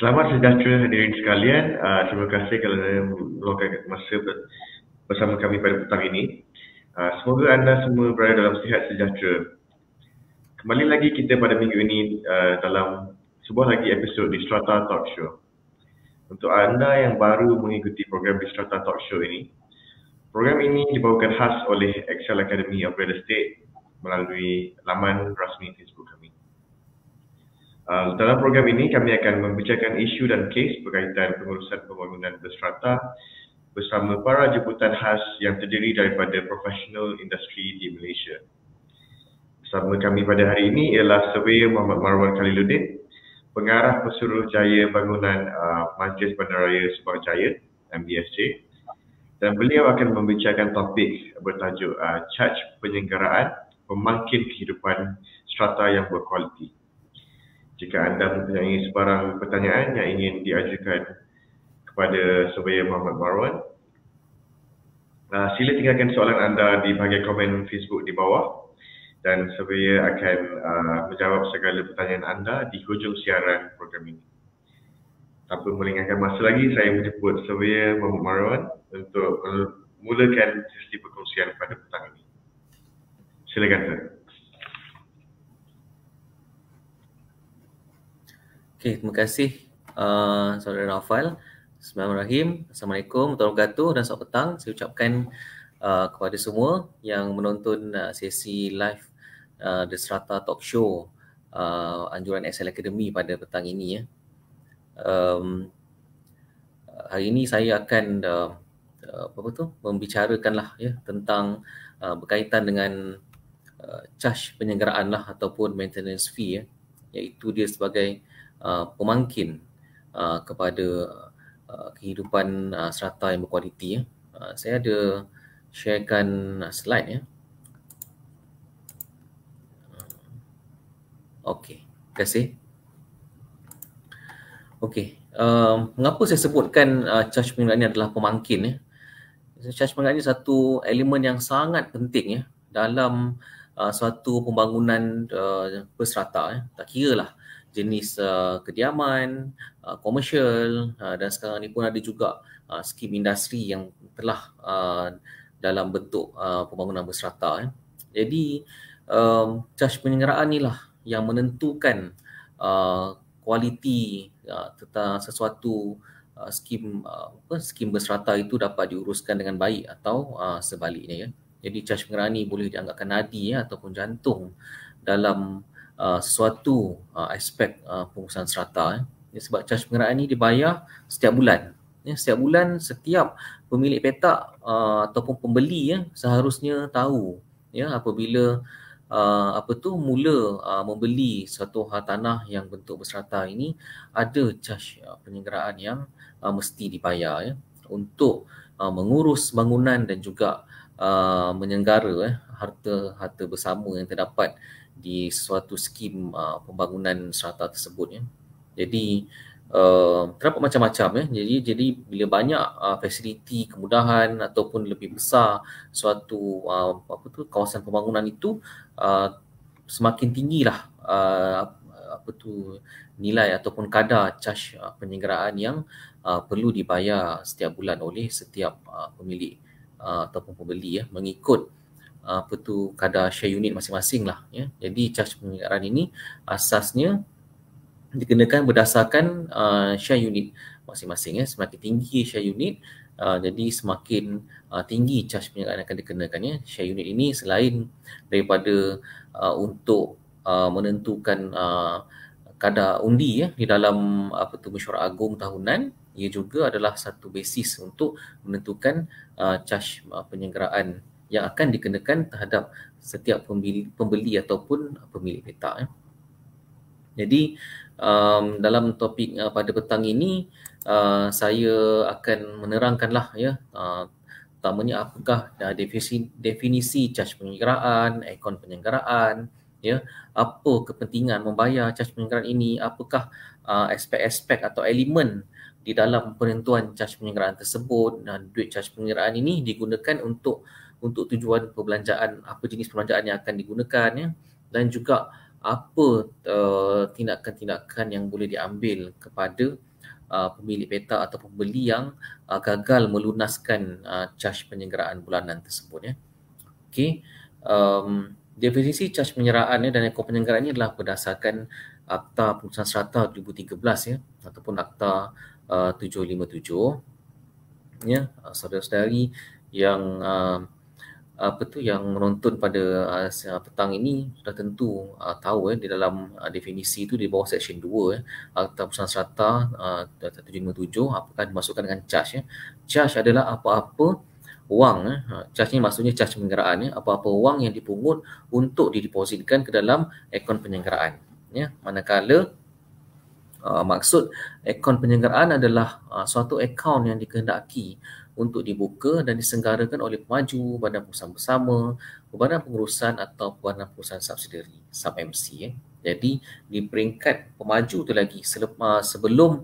Selamat sejahtera hadirin sekalian. Uh, terima kasih kerana meluangkan masa bersama kami pada petang ini. Uh, semoga anda semua berada dalam sihat sejahtera. Kembali lagi kita pada minggu ini uh, dalam sebuah lagi episod di Strata Talk Show. Untuk anda yang baru mengikuti program di Strata Talk Show ini, program ini dibawakan khas oleh Excel Academy of Real Estate melalui laman rasmi Facebook kami. Uh, dalam program ini kami akan membincangkan isu dan kes berkaitan pengurusan pembangunan berstrata bersama para jemputan khas yang terdiri daripada profesional industri di Malaysia. Bersama kami pada hari ini ialah Surveyor Muhammad Marwan Khaliluddin, pengarah pesuruh jaya bangunan uh, Majlis Bandaraya Subang Jaya, MBSJ. Dan beliau akan membincangkan topik bertajuk uh, Charge Penyenggaraan Pemangkin Kehidupan Strata Yang Berkualiti. Jika anda mempunyai sebarang pertanyaan yang ingin diajukan kepada Surveyor Muhammad Marwan, uh, sila tinggalkan soalan anda di bahagian komen Facebook di bawah dan Surveyor akan uh, menjawab segala pertanyaan anda di hujung siaran program ini. Tanpa melengahkan masa lagi, saya menjemput Surveyor Muhammad Marwan untuk uh, mulakan sesi perkongsian pada petang ini. Silakan, Tuan. Okay, terima kasih uh, Saudara Rafael. Bismillahirrahmanirrahim. Assalamualaikum warahmatullahi wabarakatuh dan selamat petang. Saya ucapkan uh, kepada semua yang menonton uh, sesi live uh, The Strata Talk Show uh, Anjuran SL Academy pada petang ini. Ya. Um, hari ini saya akan uh, uh apa tu membicarakanlah ya tentang uh, berkaitan dengan uh, charge penyelenggaraan lah ataupun maintenance fee ya iaitu dia sebagai Uh, pemangkin uh, kepada uh, kehidupan uh, serata yang berkualiti ya. Uh, saya ada sharekan slide ya. Uh, Okey, terima kasih. Okey, um, uh, mengapa saya sebutkan uh, charge mengenai ini adalah pemangkin ya? Charge mengenai ini satu elemen yang sangat penting ya dalam uh, suatu pembangunan uh, perserata ya. Tak kira lah jenis uh, kediaman, uh, komersial uh, dan sekarang ni pun ada juga uh, skim industri yang telah uh, dalam bentuk uh, pembangunan berserata. Eh. Jadi, um, charge penyelenggaraan ni lah yang menentukan uh, kualiti uh, tentang sesuatu uh, skim uh, apa, skim berserata itu dapat diuruskan dengan baik atau uh, sebaliknya. Ya. Jadi, charge penyelenggaraan ni boleh dianggapkan nadi ya, ataupun jantung dalam Uh, sesuatu uh, aspek uh, pengurusan serata ya. ya sebab caj pengenaan ini dibayar setiap bulan ya setiap bulan setiap pemilik petak uh, ataupun pembeli ya seharusnya tahu ya apabila Uh, apa tu mula uh, membeli satu tanah yang bentuk berserata ini ada caj uh, penyegeraan yang uh, mesti dibayar ya untuk uh, mengurus bangunan dan juga uh, menyenggara eh, harta harta bersama yang terdapat di suatu skim uh, pembangunan serata tersebut ya. Jadi uh, kenapa macam-macam ya. Jadi jadi bila banyak uh, fasiliti kemudahan ataupun lebih besar suatu uh, apa tu kawasan pembangunan itu uh, semakin tinggilah uh, apa tu nilai ataupun kadar charge uh, penyegeraan yang uh, perlu dibayar setiap bulan oleh setiap uh, pemilik uh, ataupun pembeli ya mengikut apa tu kadar share unit masing-masing lah ya. Jadi charge penyelenggaraan ini asasnya dikenakan berdasarkan uh, share unit masing-masing ya. Semakin tinggi share unit Uh, jadi semakin uh, tinggi charge penyelenggaraan akan dikenakan ya. Share unit ini selain daripada uh, untuk uh, menentukan uh, kadar undi ya di dalam apa tu mesyuarat agung tahunan, ia juga adalah satu basis untuk menentukan uh, charge uh, penyelenggaraan yang akan dikenakan terhadap setiap pembeli, pembeli ataupun pemilik peta. Eh. Jadi um, dalam topik uh, pada petang ini uh, saya akan menerangkanlah ya uh, utamanya apakah uh, definisi, definisi charge penyelenggaraan, ekon penyelenggaraan, ya apa kepentingan membayar charge penyelenggaraan ini, apakah uh, aspek-aspek atau elemen di dalam penentuan charge penyelenggaraan tersebut dan duit charge penyelenggaraan ini digunakan untuk untuk tujuan perbelanjaan apa jenis perbelanjaan yang akan digunakan ya dan juga apa uh, tindakan-tindakan yang boleh diambil kepada uh, pemilik petak atau pembeli yang uh, gagal melunaskan uh, charge penyegeraan bulanan tersebut ya okey um, definisi charge penyegeraan ya, dan ekor penyegeraan ini adalah berdasarkan Akta Putusan Serata 2013 ya ataupun Akta uh, 757 ya saudara-saudari yang uh, apa tu yang menonton pada uh, petang ini sudah tentu uh, tahu eh di dalam uh, definisi itu di bawah section 2 eh Akta Pusat Serata uh, 157 apakah dimasukkan dengan charge ya. Eh. Charge adalah apa-apa wang eh. charge ni maksudnya charge penyelenggaraan ya. Eh. apa-apa wang yang dipungut untuk didepositkan ke dalam akaun penyelenggaraan ya. Yeah. Manakala uh, maksud akaun penyelenggaraan adalah uh, suatu akaun yang dikehendaki untuk dibuka dan disenggarakan oleh pemaju, badan perusahaan bersama, badan pengurusan atau badan perusahaan subsidiary, sub MC. Eh. Ya. Jadi di peringkat pemaju tu lagi selepas sebelum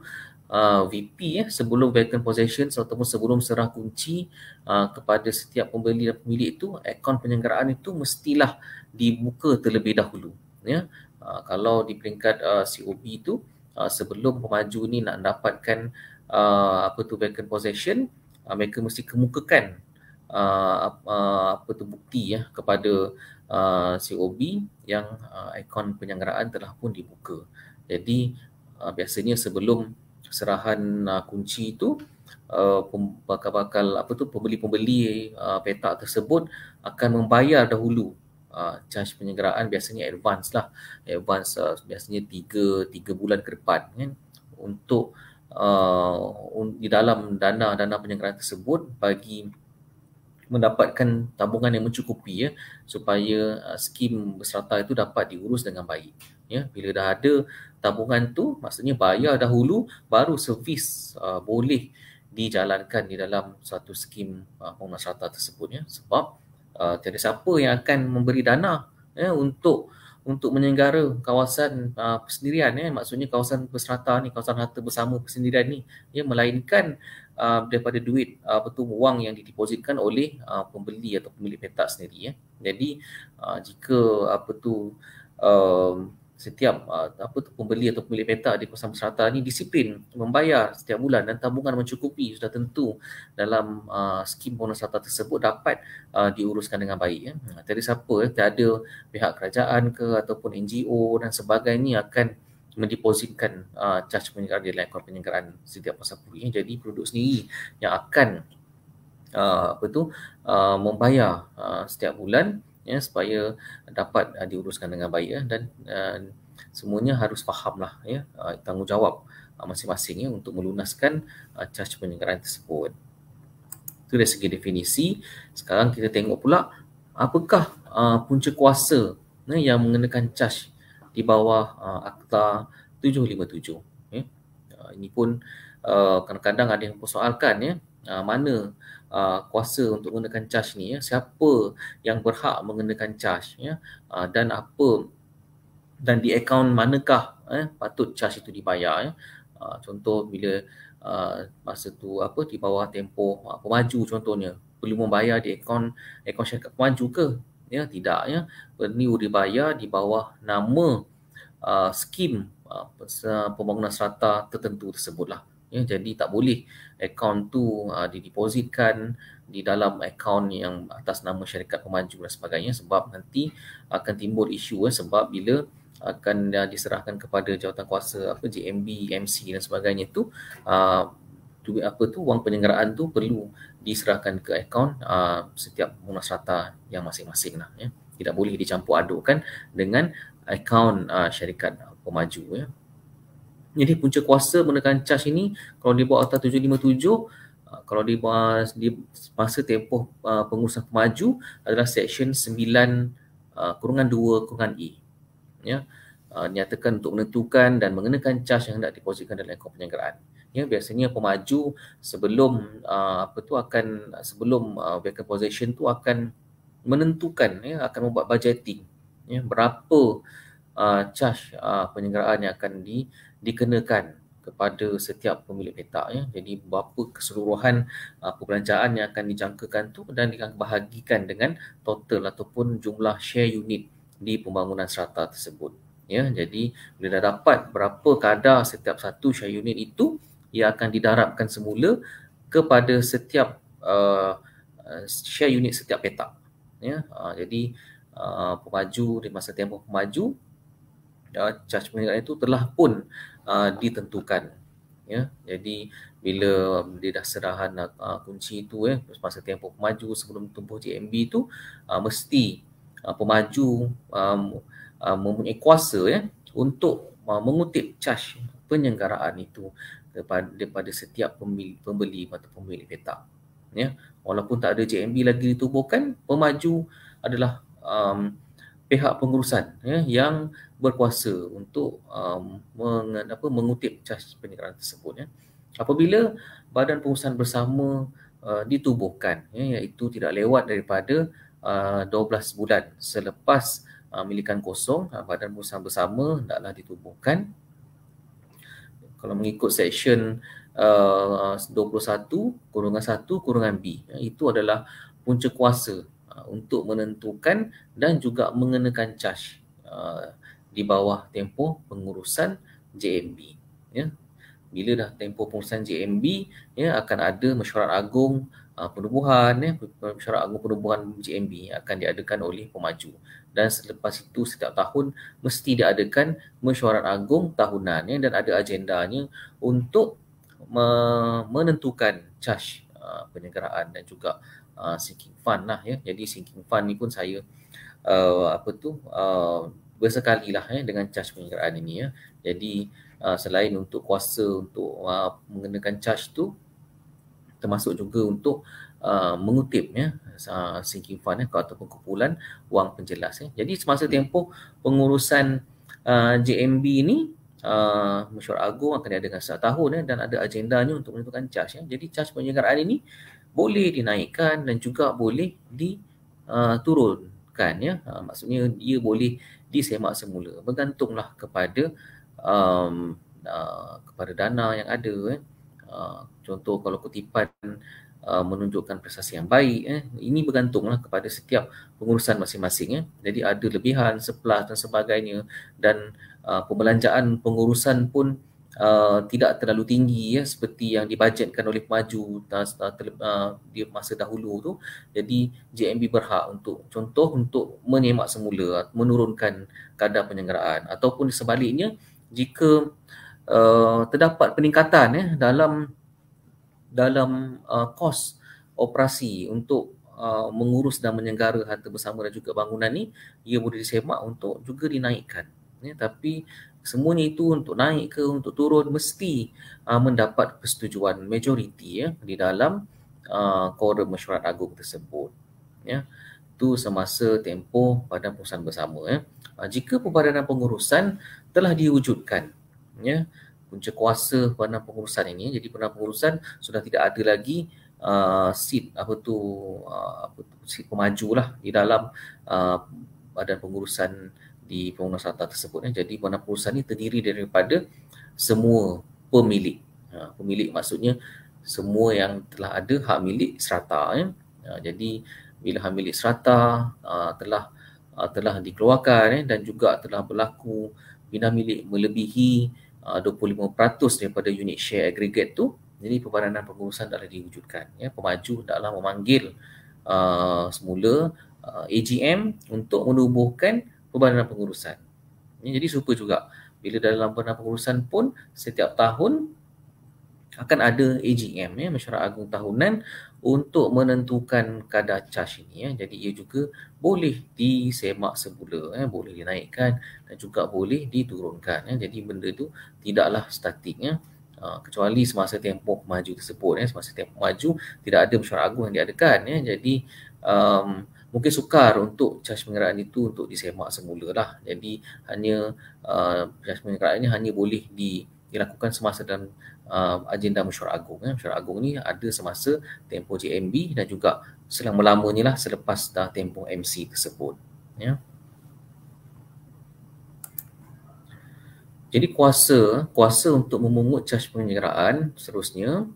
uh, VP, eh, ya, sebelum vacant position atau sebelum serah kunci uh, kepada setiap pembeli dan pemilik itu, akaun penyenggaraan itu mestilah dibuka terlebih dahulu. Ya. Uh, kalau di peringkat uh, COB itu, uh, sebelum pemaju ni nak dapatkan uh, apa tu vacant possession, uh, mereka mesti kemukakan uh, uh, apa tu bukti ya kepada uh, COB yang uh, ikon penyanggaraan telah pun dibuka. Jadi uh, biasanya sebelum serahan uh, kunci itu uh, bakal-bakal apa tu pembeli-pembeli uh, petak tersebut akan membayar dahulu uh, charge penyanggaraan biasanya advance lah. Advance uh, biasanya 3 3 bulan ke depan kan untuk uh, di dalam dana-dana penyegaran tersebut bagi mendapatkan tabungan yang mencukupi ya supaya uh, skim berserata itu dapat diurus dengan baik ya bila dah ada tabungan tu maksudnya bayar dahulu baru servis uh, boleh dijalankan di dalam satu skim uh, pengguna serata tersebut ya sebab uh, tiada siapa yang akan memberi dana ya untuk untuk menyenggara kawasan uh, persendirian ya maksudnya kawasan berserata ni kawasan harta bersama persendirian ni ya melainkan uh, daripada duit apa uh, tu wang yang didepositkan oleh uh, pembeli atau pemilik petak sendiri ya jadi uh, jika apa tu uh, setiap uh, apa tu pembeli atau pemilik peta di kawasan serata ni disiplin membayar setiap bulan dan tabungan mencukupi sudah tentu dalam uh, skim bonus serata tersebut dapat uh, diuruskan dengan baik ya. Hmm, tadi siapa eh, tak pihak kerajaan ke ataupun NGO dan sebagainya akan mendepositkan uh, charge penyelenggaraan di lain penyelenggaraan setiap masa puri ya. Jadi produk sendiri yang akan uh, apa tu uh, membayar uh, setiap bulan ya supaya dapat uh, diuruskan dengan baik ya dan uh, semuanya harus fahamlah ya uh, tanggungjawab uh, masing-masing ya untuk melunaskan uh, caj penyelenggaraan tersebut. Itu dari segi definisi. Sekarang kita tengok pula apakah uh, punca kuasa ya, yang mengenakan caj di bawah uh, akta 757 ya. Uh, ini pun uh, kadang-kadang ada yang persoalkan ya uh, mana uh, kuasa untuk menggunakan charge ni ya siapa yang berhak menggunakan charge ya uh, dan apa dan di akaun manakah eh patut charge itu dibayar ya uh, contoh bila uh, masa tu apa di bawah tempoh uh, pemaju contohnya perlu membayar di akaun akaun syarikat pemaju ke ya tidak ya perlu dibayar di bawah nama uh, skim uh, pembangunan serata tertentu tersebutlah ya jadi tak boleh akaun tu uh, didepositkan di dalam akaun yang atas nama syarikat pemaju dan sebagainya sebab nanti akan timbul isu eh, sebab bila akan uh, diserahkan kepada jawatankuasa apa JMB MC dan sebagainya tu uh, apa tu wang penyelenggaraan tu perlu diserahkan ke akaun uh, setiap munas rata yang masing-masing lah ya tidak boleh dicampur adukkan dengan akaun uh, syarikat pemaju ya jadi punca kuasa menekan charge ini kalau dia buat atas 757 uh, kalau dia buat di masa tempoh uh, pengurusan pemaju adalah section 9 uh, kurungan 2 kurungan E ya uh, nyatakan untuk menentukan dan mengenakan charge yang hendak dipositkan dalam ekor penyelenggaraan ya biasanya pemaju sebelum uh, apa tu akan sebelum uh, vehicle position tu akan menentukan ya akan membuat budgeting ya berapa uh, charge uh, penyelenggaraan yang akan di dikenakan kepada setiap pemilik petak ya. Jadi berapa keseluruhan uh, perbelanjaan yang akan dijangkakan tu dan akan bahagikan dengan total ataupun jumlah share unit di pembangunan serata tersebut. Ya, jadi bila dah dapat berapa kadar setiap satu share unit itu ia akan didarabkan semula kepada setiap uh, uh share unit setiap petak. Ya, uh, jadi uh, pemaju di masa tempoh pemaju Ya, uh, charge pengikat itu telah pun uh, ditentukan ya jadi bila dia dah serahan uh, kunci itu eh semasa tempoh pemaju sebelum tumpuh GMB itu uh, mesti uh, pemaju um, uh, mempunyai kuasa ya untuk uh, mengutip charge penyenggaraan itu daripada, daripada setiap pembeli, pembeli atau pemilik petak ya walaupun tak ada GMB lagi ditubuhkan pemaju adalah um, pihak pengurusan ya, yang berkuasa untuk um, meng, apa, mengutip caj penyegaran tersebut. Ya. Apabila badan pengurusan bersama uh, ditubuhkan ya, iaitu tidak lewat daripada uh, 12 bulan selepas uh, milikan kosong, uh, badan pengurusan bersama hendaklah ditubuhkan. Kalau mengikut Section uh, 21, kurungan 1, kurungan B. Ya, itu adalah punca kuasa Ah, untuk menentukan dan juga mengenakan charge uh, di bawah tempoh pengurusan JMB ya bila dah tempoh pengurusan JMB ya akan ada mesyuarat agung uh, penubuhan ya mesyuarat agung penubuhan JMB akan diadakan oleh pemaju dan selepas itu setiap tahun mesti diadakan mesyuarat agung tahunan ya dan ada agendanya untuk me- menentukan charge uh, penyegaraan dan juga uh, sinking fund lah ya. Jadi sinking fund ni pun saya uh, apa tu uh, bersekali lah ya, dengan charge penyegaran ini ya. Jadi uh, selain untuk kuasa untuk uh, mengenakan charge tu termasuk juga untuk Uh, mengutip ya uh, sinking fund ya ataupun kumpulan wang penjelas ya. Jadi semasa hmm. tempoh pengurusan uh, JMB ini uh, mesyuarat agung akan diadakan setahun ya dan ada agendanya untuk menentukan charge ya. Jadi charge penyelenggaraan ini boleh dinaikkan dan juga boleh diturunkan uh, ya uh, maksudnya dia boleh disemak semula bergantunglah kepada um, uh, kepada dana yang ada eh. uh, contoh kalau kutipan uh, menunjukkan prestasi yang baik eh. ini bergantunglah kepada setiap pengurusan masing-masing eh. jadi ada lebihan, surplus dan sebagainya dan uh, pembelanjaan pengurusan pun uh, tidak terlalu tinggi ya seperti yang dibajetkan oleh pemaju uh, uh, uh, di masa dahulu tu jadi JMB berhak untuk contoh untuk menyemak semula menurunkan kadar penyelenggaraan ataupun sebaliknya jika uh, terdapat peningkatan ya dalam dalam uh, kos operasi untuk Uh, mengurus dan menyenggara harta bersama dan juga bangunan ni ia boleh disemak untuk juga dinaikkan ya, tapi semuanya itu untuk naik ke untuk turun mesti uh, mendapat persetujuan majoriti ya di dalam uh, ah, korum mesyuarat agung tersebut ya tu semasa tempoh badan pengurusan bersama ya uh, jika perbadanan pengurusan telah diwujudkan ya punca kuasa badan pengurusan ini jadi badan pengurusan sudah tidak ada lagi uh, seat apa tu uh, apa tu seat pemajulah di dalam uh, badan pengurusan di pembangunan strata tersebut. Eh. Jadi mana perusahaan ini terdiri daripada semua pemilik. Ha, pemilik maksudnya semua yang telah ada hak milik serata. Eh. Ha, jadi bila hak milik serata ha, telah ha, telah dikeluarkan eh, dan juga telah berlaku pindah milik melebihi ha, 25% daripada unit share aggregate tu, jadi perbandingan pengurusan dah diwujudkan. Ya. Pemaju dahlah memanggil ha, semula ha, AGM untuk menubuhkan perbandaran pengurusan. Ya, jadi super juga. Bila dalam perbandaran pengurusan pun setiap tahun akan ada AGM ya mesyuarat agung tahunan untuk menentukan kadar charge ini ya. Jadi ia juga boleh disemak semula ya, boleh dinaikkan dan juga boleh diturunkan ya. Jadi benda tu tidaklah statik ya. Ha, kecuali semasa tempoh maju tersebut ya, semasa tempoh maju tidak ada mesyuarat agung yang diadakan ya. Jadi um, mungkin sukar untuk caj pengeraan itu untuk disemak semula lah. Jadi hanya uh, caj pengeraan ini hanya boleh di, dilakukan semasa dalam uh, agenda mesyuarat agung. Eh. Mesyuarat agung ni ada semasa tempoh JMB dan juga selama-lama ni lah selepas dah tempoh MC tersebut. Yeah. Jadi kuasa kuasa untuk memungut caj penyegaraan seterusnya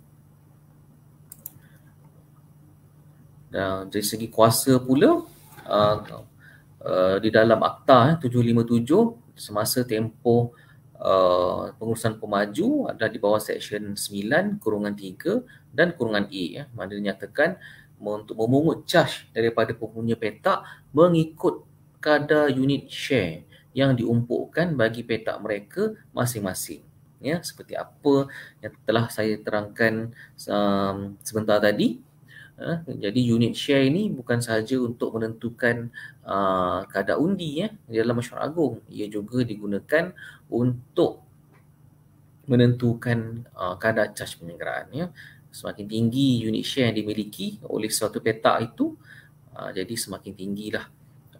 dan dari segi kuasa pula uh, uh, di dalam akta eh, 757 semasa tempoh uh, pengurusan pemaju ada di bawah section 9 kurungan 3 dan kurungan E eh, mana dinyatakan untuk memungut charge daripada pempunya petak mengikut kadar unit share yang diumpukkan bagi petak mereka masing-masing ya seperti apa yang telah saya terangkan um, sebentar tadi Ha? Jadi unit share ini bukan sahaja untuk menentukan uh, kadar undi ya dalam mesyuarat agung. Ia juga digunakan untuk menentukan uh, kadar charge penyegaran. Ya. Semakin tinggi unit share yang dimiliki oleh suatu petak itu, uh, jadi semakin tinggilah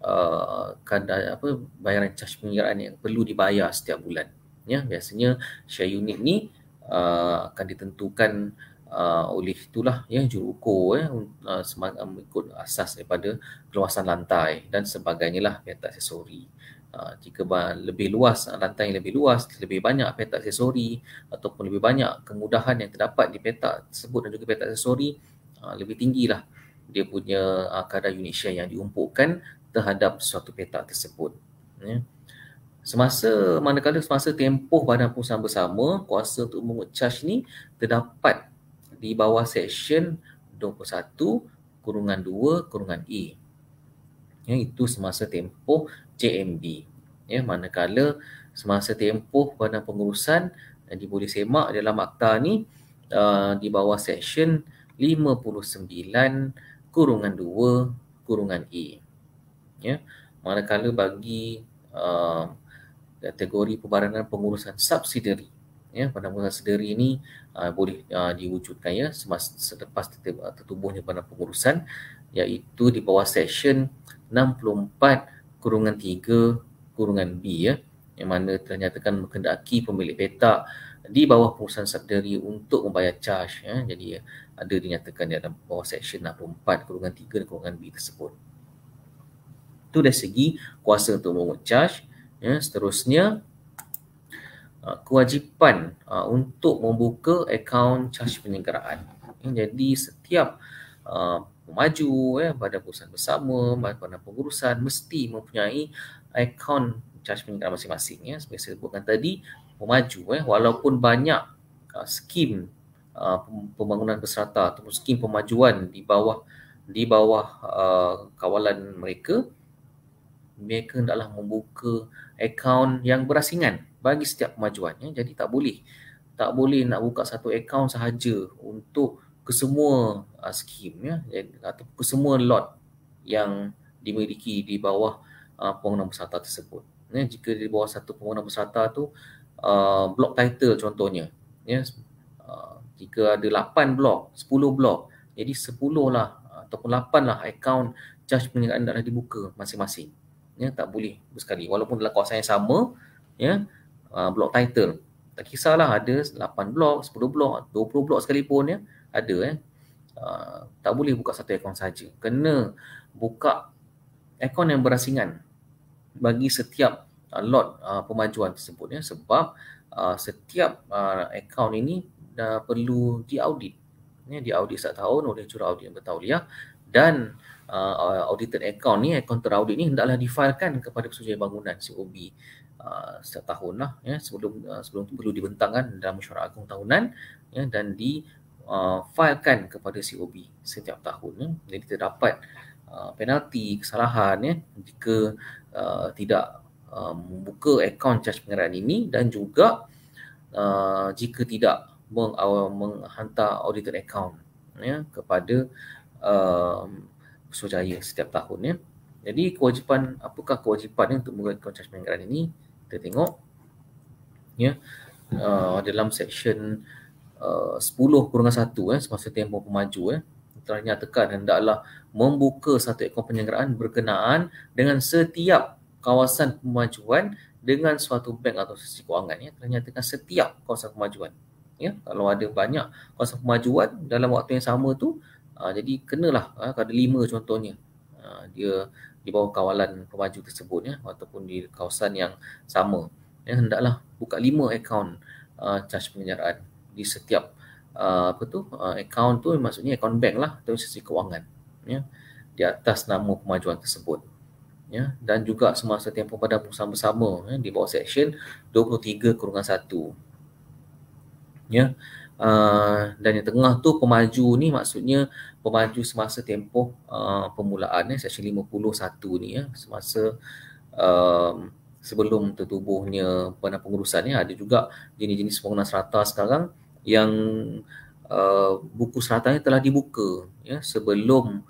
uh, kadar apa bayaran charge penyegaran yang perlu dibayar setiap bulan. Ya. Biasanya share unit ni uh, akan ditentukan uh, oleh itulah ya jurukur ya uh, semang, mengikut um, asas daripada keluasan lantai dan sebagainya lah peta aksesori Uh, jika lebih luas uh, lantai yang lebih luas lebih banyak peta aksesori ataupun lebih banyak kemudahan yang terdapat di peta tersebut dan juga peta aksesori uh, lebih tinggilah dia punya uh, kadar unit share yang diumpukkan terhadap suatu peta tersebut ya. semasa manakala semasa tempoh badan perusahaan bersama kuasa untuk memungut charge ni terdapat di bawah section 21 kurungan 2 kurungan E. Ya, itu semasa tempoh JMB. Ya, manakala semasa tempoh badan pengurusan eh, dan boleh semak dalam akta ni uh, di bawah section 59 kurungan 2 kurungan E. Ya, manakala bagi uh, kategori perbadanan pengurusan subsidiary ya pada pengurusan subsidiary ni Ah, boleh uh, diwujudkan ya semasa selepas ah, tertubuhnya badan pengurusan iaitu di bawah section 64 kurungan 3 kurungan B ya yang mana telah nyatakan mengendaki pemilik petak di bawah pengurusan subsidiary untuk membayar charge ya jadi ya, ada dinyatakan di dalam bawah section 64 kurungan 3 dan kurungan B tersebut itu dari segi kuasa untuk memungut charge ya seterusnya Uh, kewajipan uh, untuk membuka akaun caj penyegaraan. Ya, jadi setiap uh, pemaju ya eh, pada perusahaan bersama, pada pengurusan mesti mempunyai akaun charge penyegaraan masing-masing ya seperti saya sebutkan tadi pemaju eh walaupun banyak uh, skim uh, pembangunan peserta atau skim pemajuan di bawah di bawah uh, kawalan mereka mereka hendaklah membuka akaun yang berasingan bagi setiap kemajuan. Ya. Jadi tak boleh. Tak boleh nak buka satu akaun sahaja untuk kesemua uh, ah, skim ya, atau kesemua lot yang dimiliki di bawah uh, pembangunan peserta tersebut. Ya, jika di bawah satu pengguna peserta tu, uh, ah, blok title contohnya. Ya, uh, jika ada 8 blok, 10 blok, jadi 10 lah uh, ataupun 8 lah akaun judgement yang anda dah dibuka masing-masing. Ya, tak boleh sekali. Walaupun dalam kawasan yang sama, ya, Ah, blok title. Tak kisahlah ada 8 blok, 10 blok, 20 blok sekalipun ya, ada eh. Uh, tak boleh buka satu akaun saja. Kena buka akaun yang berasingan bagi setiap uh, lot uh, pemajuan tersebut ya sebab uh, setiap uh, akaun ini dah perlu diaudit. Ya diaudit setiap tahun oleh jurau audit yang bertauliah dan uh, audited account ni account teraudit ni hendaklah difailkan kepada pesuruhjaya bangunan COB Uh, setiap tahun lah ya sebelum uh, sebelum itu perlu dibentangkan dalam mesyuarat agung tahunan ya dan di uh, filekan kepada COB setiap tahun ya. jadi terdapat uh, penalti kesalahan ya jika uh, tidak uh, membuka akaun caj pengeraan ini dan juga uh, jika tidak meng, uh, menghantar audited account ya kepada uh, um, setiap tahun ya jadi kewajipan apakah kewajipan ya, untuk menggunakan akaun caj ini kita tengok ya uh, dalam section uh, 10 kurungan 1 eh semasa tempoh pemaju eh telah nyatakan hendaklah membuka satu ekor penyelenggaraan berkenaan dengan setiap kawasan pemajuan dengan suatu bank atau sisi kewangan ya telah nyatakan setiap kawasan pemajuan ya kalau ada banyak kawasan pemajuan dalam waktu yang sama tu uh, jadi kenalah uh, ada lima contohnya uh, dia di bawah kawalan pemaju tersebut ya ataupun di kawasan yang sama ya hendaklah buka lima akaun uh, charge penyiaran di setiap uh, apa tu uh, akaun tu maksudnya akaun bank lah atau sisi kewangan ya di atas nama pemajuan tersebut ya dan juga semasa tempoh pada perusahaan bersama ya di bawah section 23 kurungan 1 ya uh, dan yang tengah tu pemaju ni maksudnya pemaju semasa tempoh uh, permulaan eh, Seksyen 51 ni ya semasa um, sebelum tertubuhnya pernah pengurusan ya ada juga jenis-jenis pembangunan serata sekarang yang uh, buku seratanya telah dibuka ya sebelum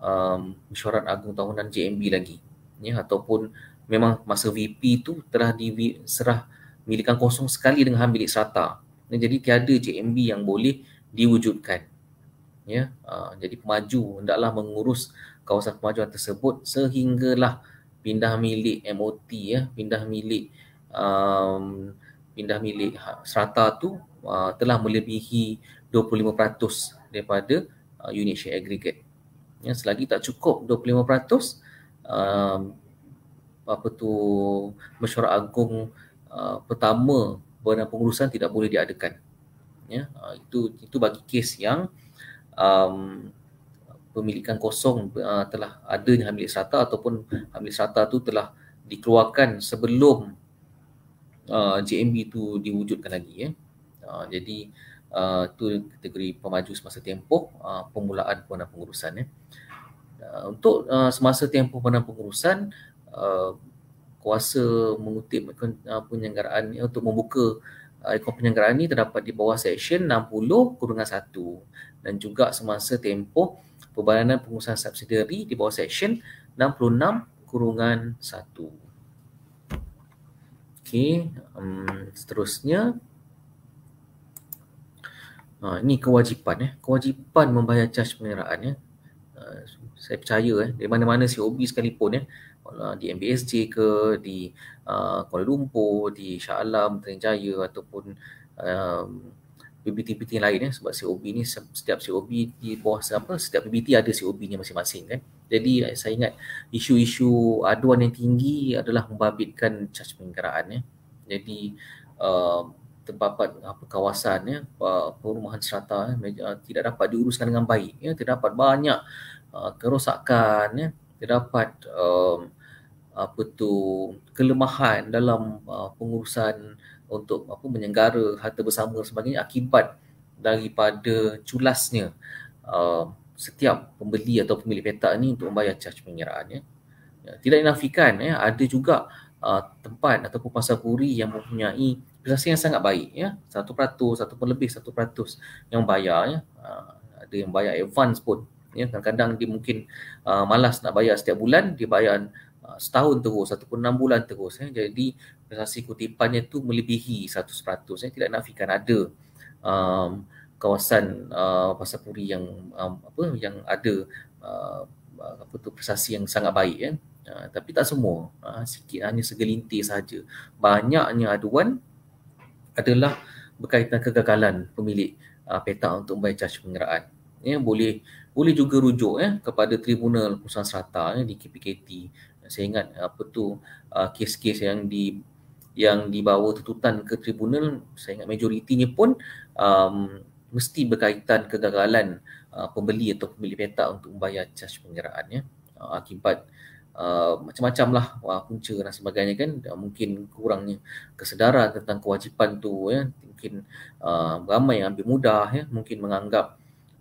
um, mesyuarat agung tahunan JMB lagi ya ataupun memang masa VP tu telah diserah milikan kosong sekali dengan hambilik milik serata. Ya, jadi tiada JMB yang boleh diwujudkan ya uh, jadi pemaju hendaklah mengurus kawasan pemajuan tersebut sehinggalah pindah milik MOT ya pindah milik um, pindah milik ha, serata tu uh, telah melebihi 25% daripada uh, unit share aggregate ya selagi tak cukup 25% um, apa tu mesyuarat agung uh, pertama benda pengurusan tidak boleh diadakan ya uh, itu itu bagi kes yang um, pemilikan kosong uh, telah ada hak milik strata ataupun hak milik strata tu telah dikeluarkan sebelum JMB uh, tu diwujudkan lagi ya. Uh, jadi uh, kategori pemaju semasa tempoh uh, permulaan pemenang pengurusan ya. Uh, untuk uh, semasa tempoh pemenang pengurusan uh, kuasa mengutip uh, penyelenggaraan untuk membuka uh, ekor penyelenggaraan ini terdapat di bawah section 60 kurungan 1 dan juga semasa tempoh perbananan pengusaha subsidiari di bawah section 66 kurungan 1. Okey, um, seterusnya Ha, ini kewajipan eh. Kewajipan membayar caj pengeraan eh. Uh, saya percaya eh. Dari mana-mana COB sekalipun eh. Di MBSJ ke, di uh, Kuala Lumpur, di Shah Alam, Terenjaya ataupun uh, PBT-PBT yang lain ya sebab COB ni setiap COB di bawah apa setiap PBT ada COB-nya masing-masing kan. Jadi eh, saya ingat isu-isu aduan yang tinggi adalah membabitkan caj penyelenggaraan ya. Jadi uh, terdapat apa kawasan ya perumahan serata ya, tidak dapat diuruskan dengan baik ya terdapat banyak uh, kerosakan ya terdapat uh, apa tu kelemahan dalam uh, pengurusan untuk apa menyenggara harta bersama dan sebagainya akibat daripada culasnya uh, setiap pembeli atau pemilik petak ni untuk membayar charge penyiraan ya. ya. Tidak dinafikan ya, ada juga uh, tempat ataupun pasar puri yang mempunyai kerasi yang sangat baik ya. satu 1%, 1 lebih satu 1% yang bayar ya. Uh, ada yang bayar advance pun ya. Kadang-kadang dia mungkin uh, malas nak bayar setiap bulan, dia bayar Ah, setahun terus ataupun enam bulan terus. Eh. Jadi prestasi kutipannya tu melebihi satu Eh. Tidak nafikan ada um, kawasan uh, Pasar Puri yang um, apa yang ada uh, apa tu prestasi yang sangat baik. Eh. Uh, tapi tak semua. Uh, sikit hanya segelintir saja. Banyaknya aduan adalah berkaitan kegagalan pemilik uh, petak untuk membayar caj pengeraan. Ya, boleh boleh juga rujuk ya kepada tribunal pusat serata ya, di KPKT saya ingat apa tu uh, kes-kes yang di yang dibawa tuntutan ke tribunal saya ingat majoritinya pun um, mesti berkaitan kegagalan uh, pembeli atau pembeli peta untuk membayar charge penggeraan ya uh, akibat Uh, macam-macam lah uh, punca dan sebagainya kan uh, mungkin kurangnya kesedaran tentang kewajipan tu ya mungkin uh, ramai yang ambil mudah ya mungkin menganggap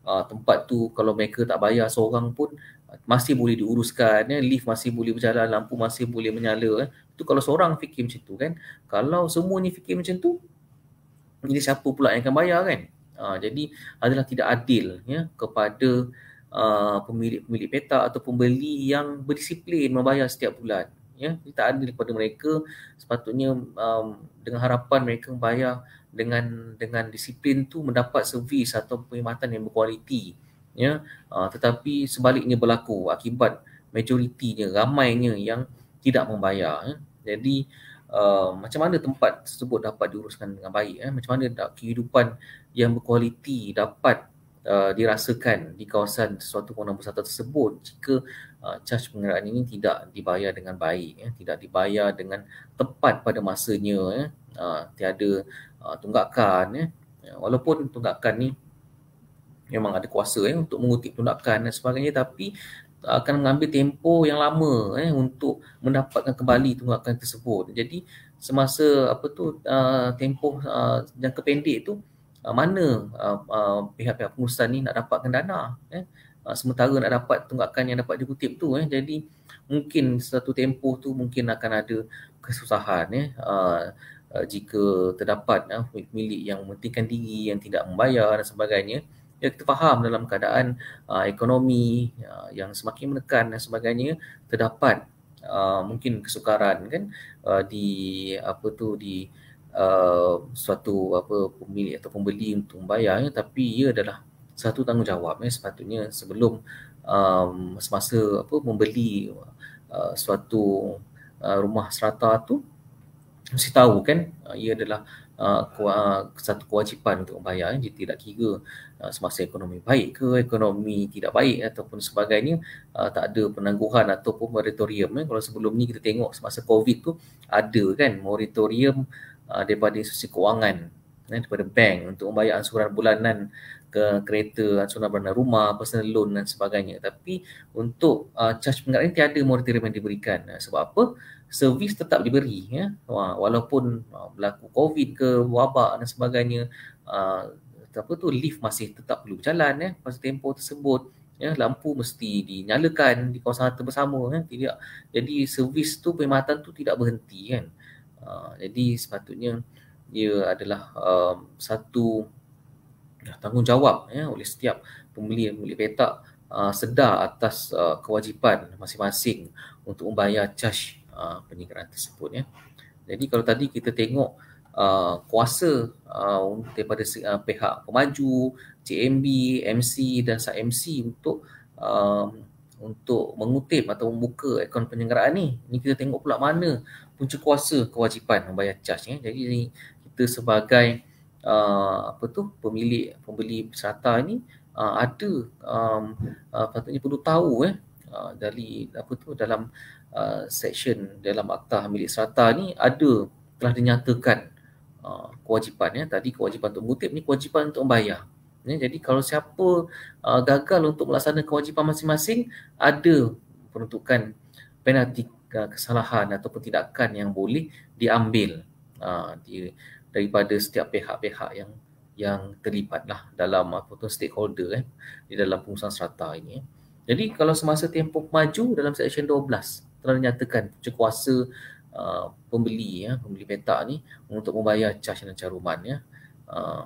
uh, tempat tu kalau mereka tak bayar seorang pun uh, masih boleh diuruskan ya lift masih boleh berjalan lampu masih boleh menyala ya. Eh. tu kalau seorang fikir macam tu kan kalau semuanya fikir macam tu ini siapa pula yang akan bayar kan uh, jadi adalah tidak adil ya kepada Uh, pemilik-pemilik petak atau pembeli yang berdisiplin membayar setiap bulan ya kita adil kepada mereka sepatutnya um, dengan harapan mereka membayar dengan dengan disiplin tu mendapat servis atau perkhidmatan yang berkualiti ya uh, tetapi sebaliknya berlaku akibat majoritinya ramainya yang tidak membayar ya. jadi uh, macam mana tempat tersebut dapat diuruskan dengan baik ya macam mana da- kehidupan yang berkualiti dapat uh, dirasakan di kawasan sesuatu kawasan besar tersebut jika uh, charge pengeraan ini tidak dibayar dengan baik ya tidak dibayar dengan tepat pada masanya ya uh, tiada uh, tunggakan ya. ya. Walaupun tunggakan ni memang ada kuasa ya untuk mengutip tunggakan dan sebagainya tapi akan mengambil tempoh yang lama eh untuk mendapatkan kembali tunggakan tersebut. Jadi semasa apa tu uh, tempoh uh, jangka pendek tu uh, mana uh, uh, pihak-pihak pengurusan ni nak dapatkan dana eh uh, sementara nak dapat tunggakan yang dapat dikutip tu eh jadi mungkin satu tempoh tu mungkin akan ada kesusahan eh uh, uh, jika terdapat uh, milik yang mementingkan tinggi yang tidak membayar dan sebagainya ya kita faham dalam keadaan uh, ekonomi uh, yang semakin menekan dan sebagainya terdapat uh, mungkin kesukaran kan uh, di apa tu di uh, suatu apa pemilik atau pembeli untuk membayar ya, tapi ia adalah satu tanggungjawab ya sepatutnya sebelum um, semasa apa membeli uh, suatu uh, rumah serata tu mesti tahu kan uh, ia adalah uh, uh, satu kewajipan untuk membayar ya. dia tidak kira uh, semasa ekonomi baik ke ekonomi tidak baik ataupun sebagainya uh, tak ada penangguhan ataupun moratorium ya. kalau sebelum ni kita tengok semasa covid tu ada kan moratorium uh, daripada institusi kewangan ya, eh, daripada bank untuk membayar ansuran bulanan ke kereta, ansuran dana rumah, personal loan dan sebagainya. Tapi untuk uh, charge pengadaan ini tiada moratorium yang diberikan. Sebab apa? Servis tetap diberi ya. Walaupun uh, berlaku COVID ke wabak dan sebagainya, uh, apa tu lift masih tetap perlu berjalan ya pada tempoh tersebut ya lampu mesti dinyalakan di kawasan harta bersama kan tidak jadi servis tu perkhidmatan tu tidak berhenti kan uh, jadi sepatutnya dia adalah uh, satu tanggungjawab ya oleh setiap pembeli pembeli petak uh, sedar atas uh, kewajipan masing-masing untuk membayar charge uh, penyegaran tersebut ya. Jadi kalau tadi kita tengok uh, kuasa uh, daripada uh, pihak pemaju, CMB, MC dan SMC untuk um, untuk mengutip atau membuka akaun penyegaran ni, ni kita tengok pula mana punca kuasa kewajipan membayar charge ya. Jadi ni kita sebagai uh, apa tu pemilik pembeli serata ni uh, ada um, uh, patutnya perlu tahu eh uh, dari apa tu dalam uh, section dalam akta milik serata ini ada telah dinyatakan uh, kewajipan ya tadi kewajipan untuk mengutip ni kewajipan untuk membayar ya, jadi kalau siapa uh, gagal untuk melaksanakan kewajipan masing-masing ada peruntukan penalti uh, kesalahan atau tindakan yang boleh diambil uh, di daripada setiap pihak-pihak yang yang terlibatlah dalam apa tu stakeholder eh di dalam pengurusan serata ini. Eh. Jadi kalau semasa tempoh maju dalam section 12 telah dinyatakan kuasa uh, pembeli ya eh, pembeli petak ni untuk membayar caj dan caruman ya. Uh,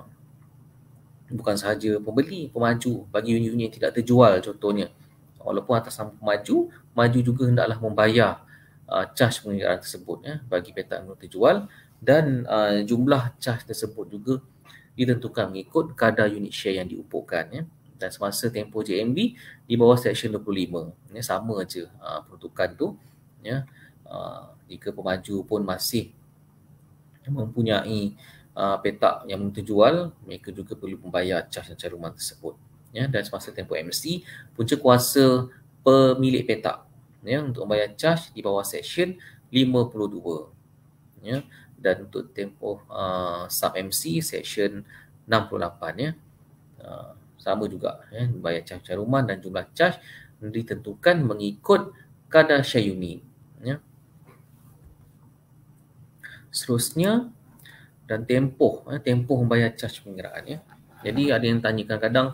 bukan sahaja pembeli, pemaju bagi unit-unit yang tidak terjual contohnya walaupun atas nama pemaju, maju juga hendaklah membayar uh, caj pengiraan tersebut ya bagi petak yang terjual dan uh, jumlah charge tersebut juga ditentukan mengikut kadar unit share yang diupukkan ya. dan semasa tempoh JMB di bawah section 25 ya, sama je uh, peruntukan tu ya. uh, jika pemaju pun masih mempunyai uh, petak yang untuk jual mereka juga perlu membayar charge secara rumah tersebut ya. dan semasa tempoh MC punca kuasa pemilik petak ya, untuk membayar charge di bawah section 52 ya dan untuk tempoh uh, sub MC section 68 ya. Uh, sama juga ya bayar caj caruman dan jumlah charge ditentukan mengikut kadar share unit ya. Seterusnya dan tempoh ya, tempoh membayar charge penyerahan ya. Jadi ada yang tanya kadang-kadang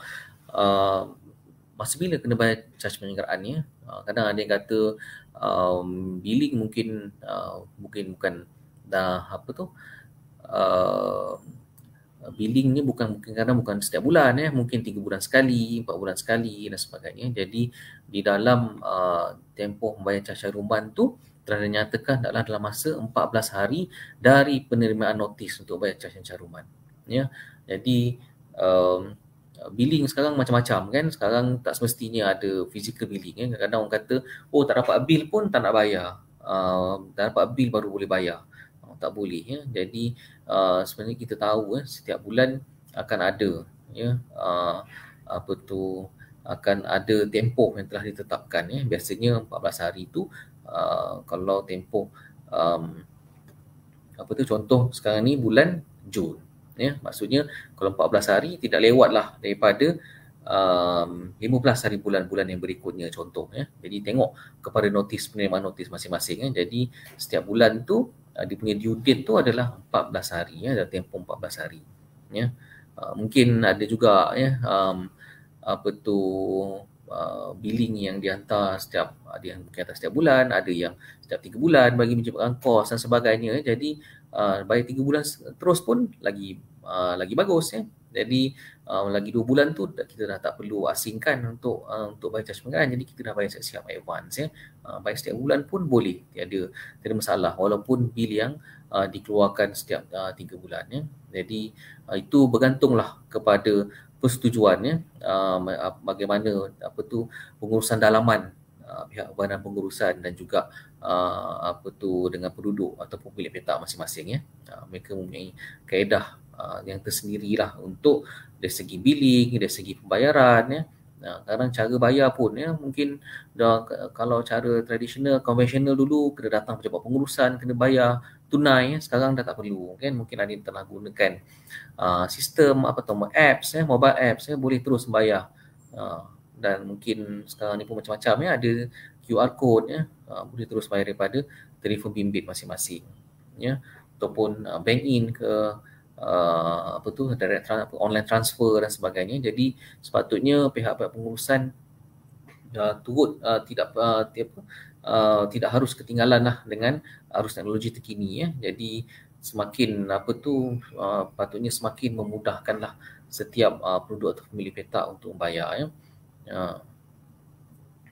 uh, masa bila kena bayar charge penyerahan ya. Uh, kadang ada yang kata um, billing mungkin uh, mungkin bukan dah apa tu uh, billing ni bukan mungkin kadang bukan setiap bulan ya eh. mungkin tiga bulan sekali empat bulan sekali dan sebagainya jadi di dalam uh, tempoh membayar cacar rumban tu telah dinyatakan adalah dalam masa empat belas hari dari penerimaan notis untuk bayar cacar rumban ya jadi um, billing sekarang macam-macam kan sekarang tak semestinya ada physical billing kan kadang-kadang orang kata oh tak dapat bill pun tak nak bayar uh, tak dapat bill baru boleh bayar tak boleh ya jadi uh, sebenarnya kita tahu ya, setiap bulan akan ada ya uh, apa tu akan ada tempoh yang telah ditetapkan ya biasanya 14 hari itu uh, kalau tempoh um, apa tu contoh sekarang ni bulan Jun ya maksudnya kalau 14 hari tidak lewatlah daripada um, 15 hari bulan-bulan yang berikutnya contoh ya. Jadi tengok kepada notis penerimaan notis masing-masing ya. Jadi setiap bulan tu Ah, dia punya due date tu adalah 14 hari ya dah tempoh 14 hari ya uh, mungkin ada juga ya um, apa tu uh, billing yang dihantar setiap ada yang mungkin setiap bulan ada yang setiap 3 bulan bagi menjawabkan kos dan sebagainya ya. jadi uh, bayar 3 bulan terus pun lagi uh, lagi bagus ya jadi uh, lagi dua bulan tu kita dah tak perlu asingkan untuk uh, untuk bayar cash pengadaan. Jadi kita dah bayar siap-siap advance ya. Uh, bayar setiap bulan pun boleh. Tiada tiada masalah walaupun bil yang uh, dikeluarkan setiap uh, 3 bulan ya. Jadi uh, itu bergantunglah kepada persetujuan ya. Uh, uh, bagaimana apa tu pengurusan dalaman uh, pihak badan pengurusan dan juga Uh, apa tu dengan penduduk ataupun pemilik petak masing-masing ya uh, mereka mempunyai kaedah Ah, yang tersendiri lah untuk dari segi billing, dari segi pembayaran ya. Nah, sekarang cara bayar pun ya mungkin dah kalau cara tradisional konvensional dulu kena datang pejabat pengurusan kena bayar tunai ya. sekarang dah tak perlu kan mungkin ada yang telah gunakan uh, sistem apa tu apps ya mobile apps ya boleh terus bayar uh, dan mungkin sekarang ni pun macam-macam ya ada QR code ya uh, boleh terus bayar daripada telefon bimbit masing-masing ya ataupun uh, bank in ke uh, apa tu direct tra- online transfer dan sebagainya jadi sepatutnya pihak pihak pengurusan uh, turut uh, tidak uh, apa uh, tidak harus ketinggalan lah dengan arus teknologi terkini ya jadi semakin apa tu uh, patutnya semakin memudahkanlah setiap uh, produk atau pemilik petak untuk membayar ya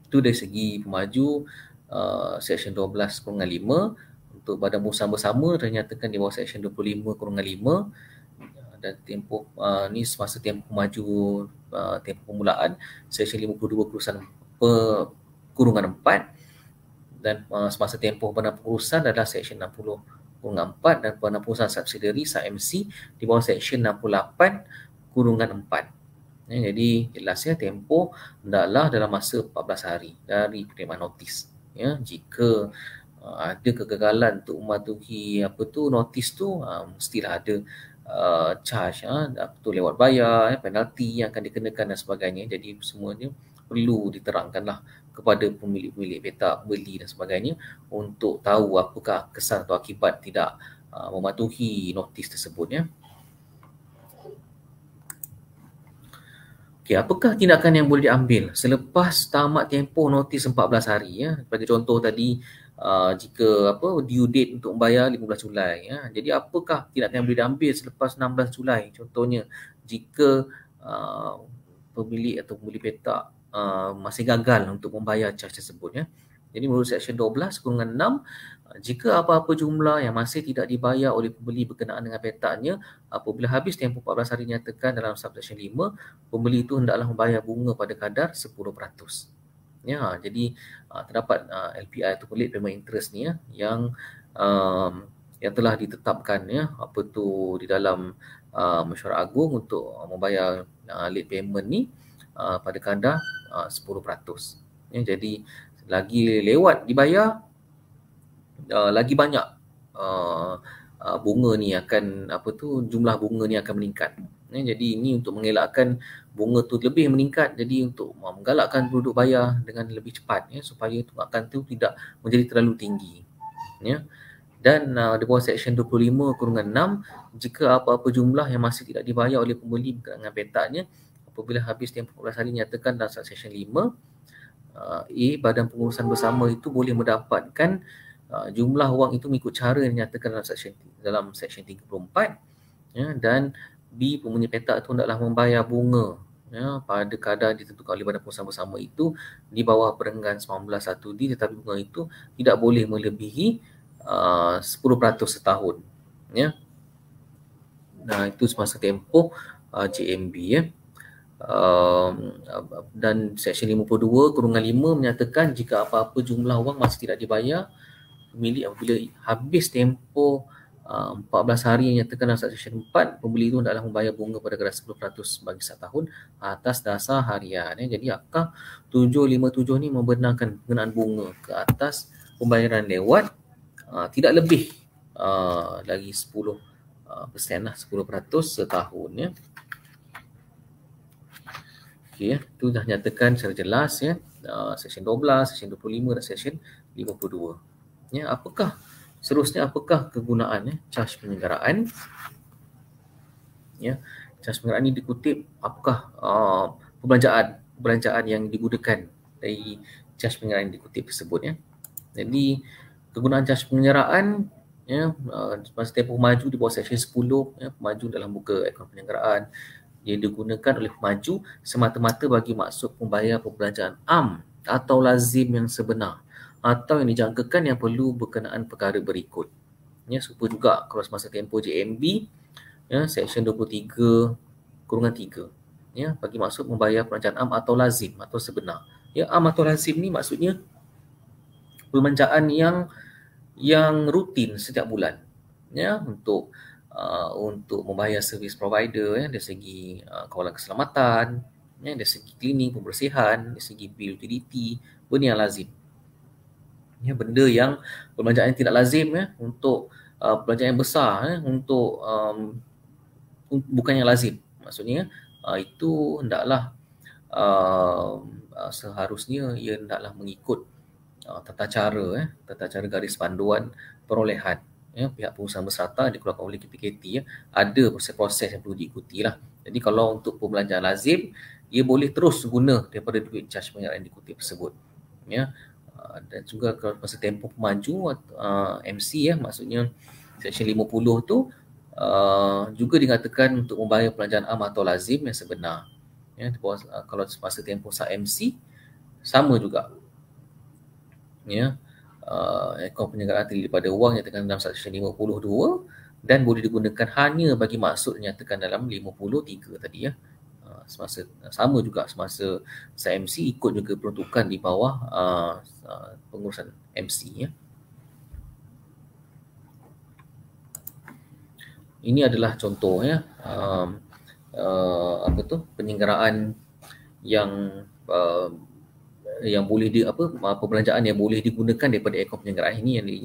itu uh, dari segi pemaju uh, section 12.5 untuk badan pengurusan bersama dinyatakan di bawah seksyen 25 kurungan 5 dan tempoh uh, ni semasa tempoh maju uh, tempoh permulaan seksyen 52 kurusan kurungan 4 dan uh, semasa tempoh badan pengurusan adalah seksyen 60 kurungan 4 dan badan pengurusan subsidiary SAMC di bawah seksyen 68 kurungan 4 Ya, eh, jadi jelasnya ya tempoh hendaklah dalam masa 14 hari dari penerimaan notis ya jika Ah, ada kegagalan untuk mematuhi apa tu notis tu ha, mestilah ada uh, charge ha, apa tu lewat bayar ya, penalti yang akan dikenakan dan sebagainya jadi semuanya perlu diterangkanlah kepada pemilik-pemilik petak beli dan sebagainya untuk tahu apakah kesan atau akibat tidak uh, mematuhi notis tersebut ya. Okey, apakah tindakan yang boleh diambil selepas tamat tempoh notis 14 hari ya? Sebagai contoh tadi Uh, jika apa due date untuk membayar 15 Julai ya. Jadi apakah tindakan yang boleh diambil selepas 16 Julai contohnya jika uh, pemilik atau pembeli petak uh, masih gagal untuk membayar charge tersebut ya. Jadi menurut section 12 kurungan 6 uh, jika apa-apa jumlah yang masih tidak dibayar oleh pembeli berkenaan dengan petaknya apabila habis tempoh 14 hari nyatakan dalam subsection 5 pembeli itu hendaklah membayar bunga pada kadar 10% ya jadi uh, terdapat uh, ah, LPI atau late payment interest ni ya yang um, yang telah ditetapkan ya apa tu di dalam uh, mesyuarat agung untuk membayar uh, late payment ni uh, pada kadar uh, 10% ya jadi lagi lewat dibayar uh, lagi banyak uh, uh, bunga ni akan apa tu jumlah bunga ni akan meningkat ya jadi ini untuk mengelakkan bunga tu lebih meningkat jadi untuk menggalakkan penduduk bayar dengan lebih cepat ya supaya tunggakan tu tidak menjadi terlalu tinggi ya dan uh, di bawah section 25 kurungan 6 jika apa-apa jumlah yang masih tidak dibayar oleh pembeli dengan petaknya apabila habis tempoh 14 hari nyatakan dalam section 5 uh, A badan pengurusan bersama itu boleh mendapatkan uh, jumlah wang itu mengikut cara yang nyatakan dalam section dalam section 34 ya dan B pembeli petak itu hendaklah membayar bunga ya, pada kadar ditentukan oleh badan pengurusan bersama itu di bawah perenggan 19.1D tetapi bunga itu tidak boleh melebihi uh, 10% setahun ya. Nah itu semasa tempoh uh, JMB ya. Um, dan seksyen 52 kurungan 5 menyatakan jika apa-apa jumlah wang masih tidak dibayar pemilik apabila habis tempoh 14 ah, hari yang nyatakan dalam subsection 4 pembeli itu hendaklah membayar bunga pada kadar 10% bagi setahun atas dasar harian ya. jadi akah 757 ni membenarkan pengenaan bunga ke atas pembayaran lewat ah, tidak lebih ah, lagi 10% lah 10% setahun ya okey ya. itu dah nyatakan secara jelas ya section 12 section 25 dan section 52 ya apakah Seterusnya apakah kegunaan ya, eh, charge penyelenggaraan? Ya, charge penyelenggaraan ini dikutip apakah uh, perbelanjaan yang digunakan dari charge penyelenggaraan yang dikutip tersebut ya. Jadi kegunaan charge penyelenggaraan ya uh, masa tempoh maju di bawah section 10 ya pemaju dalam buka akaun penyelenggaraan yang digunakan oleh pemaju semata-mata bagi maksud membayar perbelanjaan am atau lazim yang sebenar atau yang dijangkakan yang perlu berkenaan perkara berikut. Ya, super juga kelas masa tempo JMB ya, section 23 kurungan 3. Ya, bagi maksud membayar perancangan am atau lazim atau sebenar. Ya, am atau lazim ni maksudnya perbelanjaan yang yang rutin setiap bulan. Ya, untuk uh, untuk membayar servis provider ya, dari segi uh, kawalan keselamatan, ya, dari segi klinik pembersihan, dari segi bil utility, benda yang lazim ya benda yang perbelanjaan yang tidak lazim ya untuk uh, perbelanjaan yang besar ya untuk um, bukan yang lazim maksudnya uh, itu hendaklah um, uh, seharusnya ia hendaklah mengikut uh, tata cara ya tata cara garis panduan perolehan ya pihak pengusaha berserta dikeluarkan oleh KPKT ya ada proses-proses yang perlu diikuti lah jadi kalau untuk perbelanjaan lazim ia boleh terus guna daripada duit charge yang dikutip tersebut ya Ah, dan juga kalau masa tempoh maju uh, ah, MC ya eh, maksudnya section 50 tu uh, juga dikatakan untuk membayar pelanjaan am atau lazim yang sebenar ya yeah, uh, kalau masa tempoh sah MC sama juga ya yeah, uh, ekor penyegaran terdiri daripada wang yang terkandung dalam section 52 dan boleh digunakan hanya bagi maksud yang tekan dalam 53 tadi ya yeah semasa sama juga semasa MC ikut juga peruntukan di bawah uh, Uh, pengurusan MC ya. Ini adalah contoh ya. Um, uh, apa tu penyelenggaraan yang uh, yang boleh di apa uh, perbelanjaan yang boleh digunakan daripada akaun penyelenggaraan ini yang di,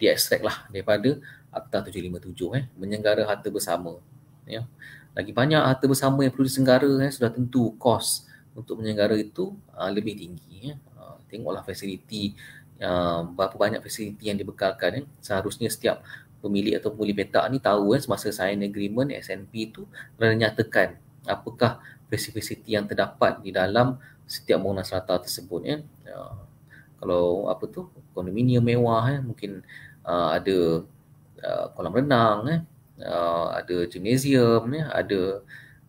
di extract lah daripada Akta 757 eh menyenggara harta bersama ya. Lagi banyak harta bersama yang perlu disenggara eh, sudah tentu kos untuk menyenggara itu uh, lebih tinggi ya tengoklah fasiliti uh, berapa banyak fasiliti yang dibekalkan eh. seharusnya setiap pemilik atau pemilik petak ni tahu eh, semasa sign agreement SNP tu kena nyatakan apakah fasiliti yang terdapat di dalam setiap bangunan serata tersebut Eh. Uh, kalau apa tu kondominium mewah eh, mungkin uh, ada uh, kolam renang eh, uh, ada gymnasium eh, ada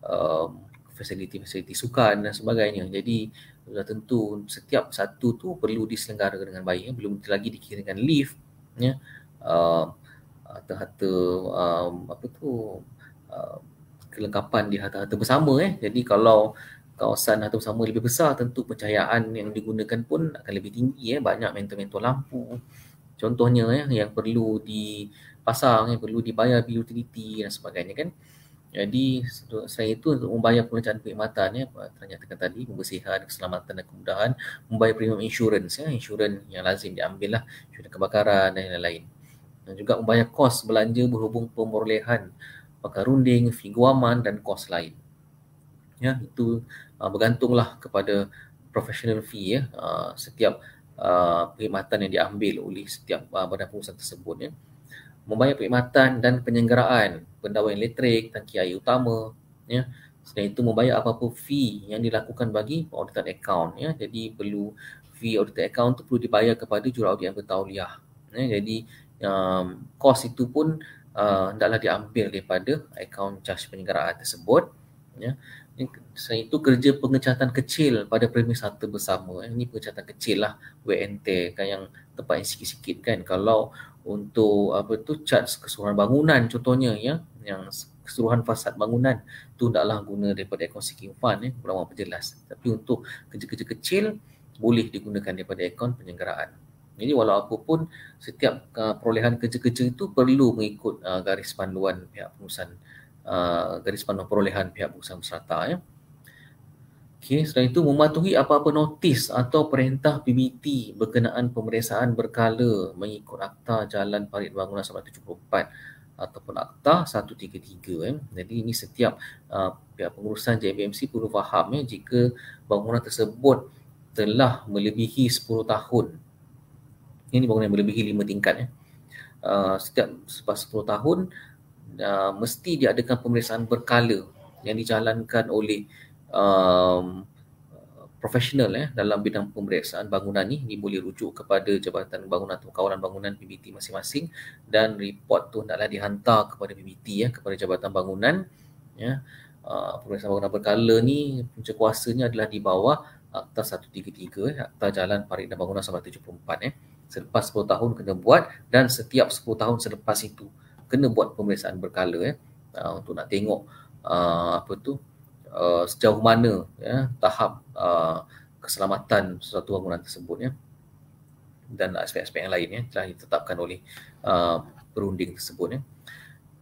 uh, fasiliti-fasiliti sukan dan sebagainya. Jadi sudah tentu setiap satu tu perlu diselenggarakan dengan baik ya. belum lagi dikirakan lift ya uh, ehm, atau harta um, ehm, apa tu uh, kelengkapan di harta-harta bersama eh jadi kalau kawasan harta bersama lebih besar tentu percayaan yang digunakan pun akan lebih tinggi ya banyak mentor-mentor lampu contohnya ya yang perlu dipasang yang perlu dibayar bill dan sebagainya kan jadi selain itu untuk membayar perencanaan perkhidmatan ya Pak Tanya tekan tadi pembersihan keselamatan dan kemudahan membayar premium insurans ya insurans yang lazim diambil lah insurans kebakaran dan lain-lain dan juga membayar kos belanja berhubung pemborlehan pakar runding, figuaman dan kos lain. Ya, itu uh, ah, bergantunglah kepada professional fee ya uh, setiap uh, ah, perkhidmatan yang diambil oleh setiap uh, badan pengurusan tersebut ya membayar perkhidmatan dan penyenggaraan pendawaan elektrik, tangki air utama ya. Selain itu membayar apa-apa fee yang dilakukan bagi auditor account ya. Jadi perlu fee auditor account tu perlu dibayar kepada jurau audit yang bertauliah. Ya. Jadi um, kos itu pun uh, hendaklah uh, diambil daripada account charge penyenggaraan tersebut ya. Selain itu kerja pengecatan kecil pada premis satu bersama. Ini pengecatan kecil lah WNT kan yang tempat yang sikit-sikit kan. Kalau untuk apa tu cat keseluruhan bangunan contohnya ya yang keseluruhan fasad bangunan tu taklah guna daripada akaun sinking fund ya kurang apa jelas tapi untuk kerja-kerja kecil boleh digunakan daripada akaun penyenggaraan jadi walau apapun setiap uh, perolehan kerja-kerja itu perlu mengikut uh, garis panduan pihak pengurusan uh, garis panduan perolehan pihak pengurusan peserta ya Okay, selain itu mematuhi apa-apa notis atau perintah PBT berkenaan pemeriksaan berkala mengikut Akta Jalan Parit Bangunan 1974 ataupun Akta 133. Eh. Jadi ini setiap uh, pihak pengurusan JBMC perlu faham eh, jika bangunan tersebut telah melebihi 10 tahun. Ini bangunan yang melebihi 5 tingkat. Eh. Uh, setiap selepas 10 tahun uh, mesti diadakan pemeriksaan berkala yang dijalankan oleh um, profesional eh, dalam bidang pemeriksaan bangunan ni, ni boleh rujuk kepada Jabatan Bangunan atau Kawalan Bangunan PBT masing-masing dan report tu hendaklah dihantar kepada PBT ya, eh, kepada Jabatan Bangunan ya. Uh, pemeriksaan bangunan berkala ni punca kuasanya adalah di bawah Akta 133, eh, Akta Jalan Parit dan Bangunan 1974 eh. Selepas 10 tahun kena buat dan setiap 10 tahun selepas itu kena buat pemeriksaan berkala eh, uh, untuk nak tengok uh, apa tu Uh, sejauh mana ya, tahap uh, keselamatan sesuatu bangunan tersebut ya, dan aspek-aspek yang lainnya telah ditetapkan oleh uh, perunding tersebut. Ya.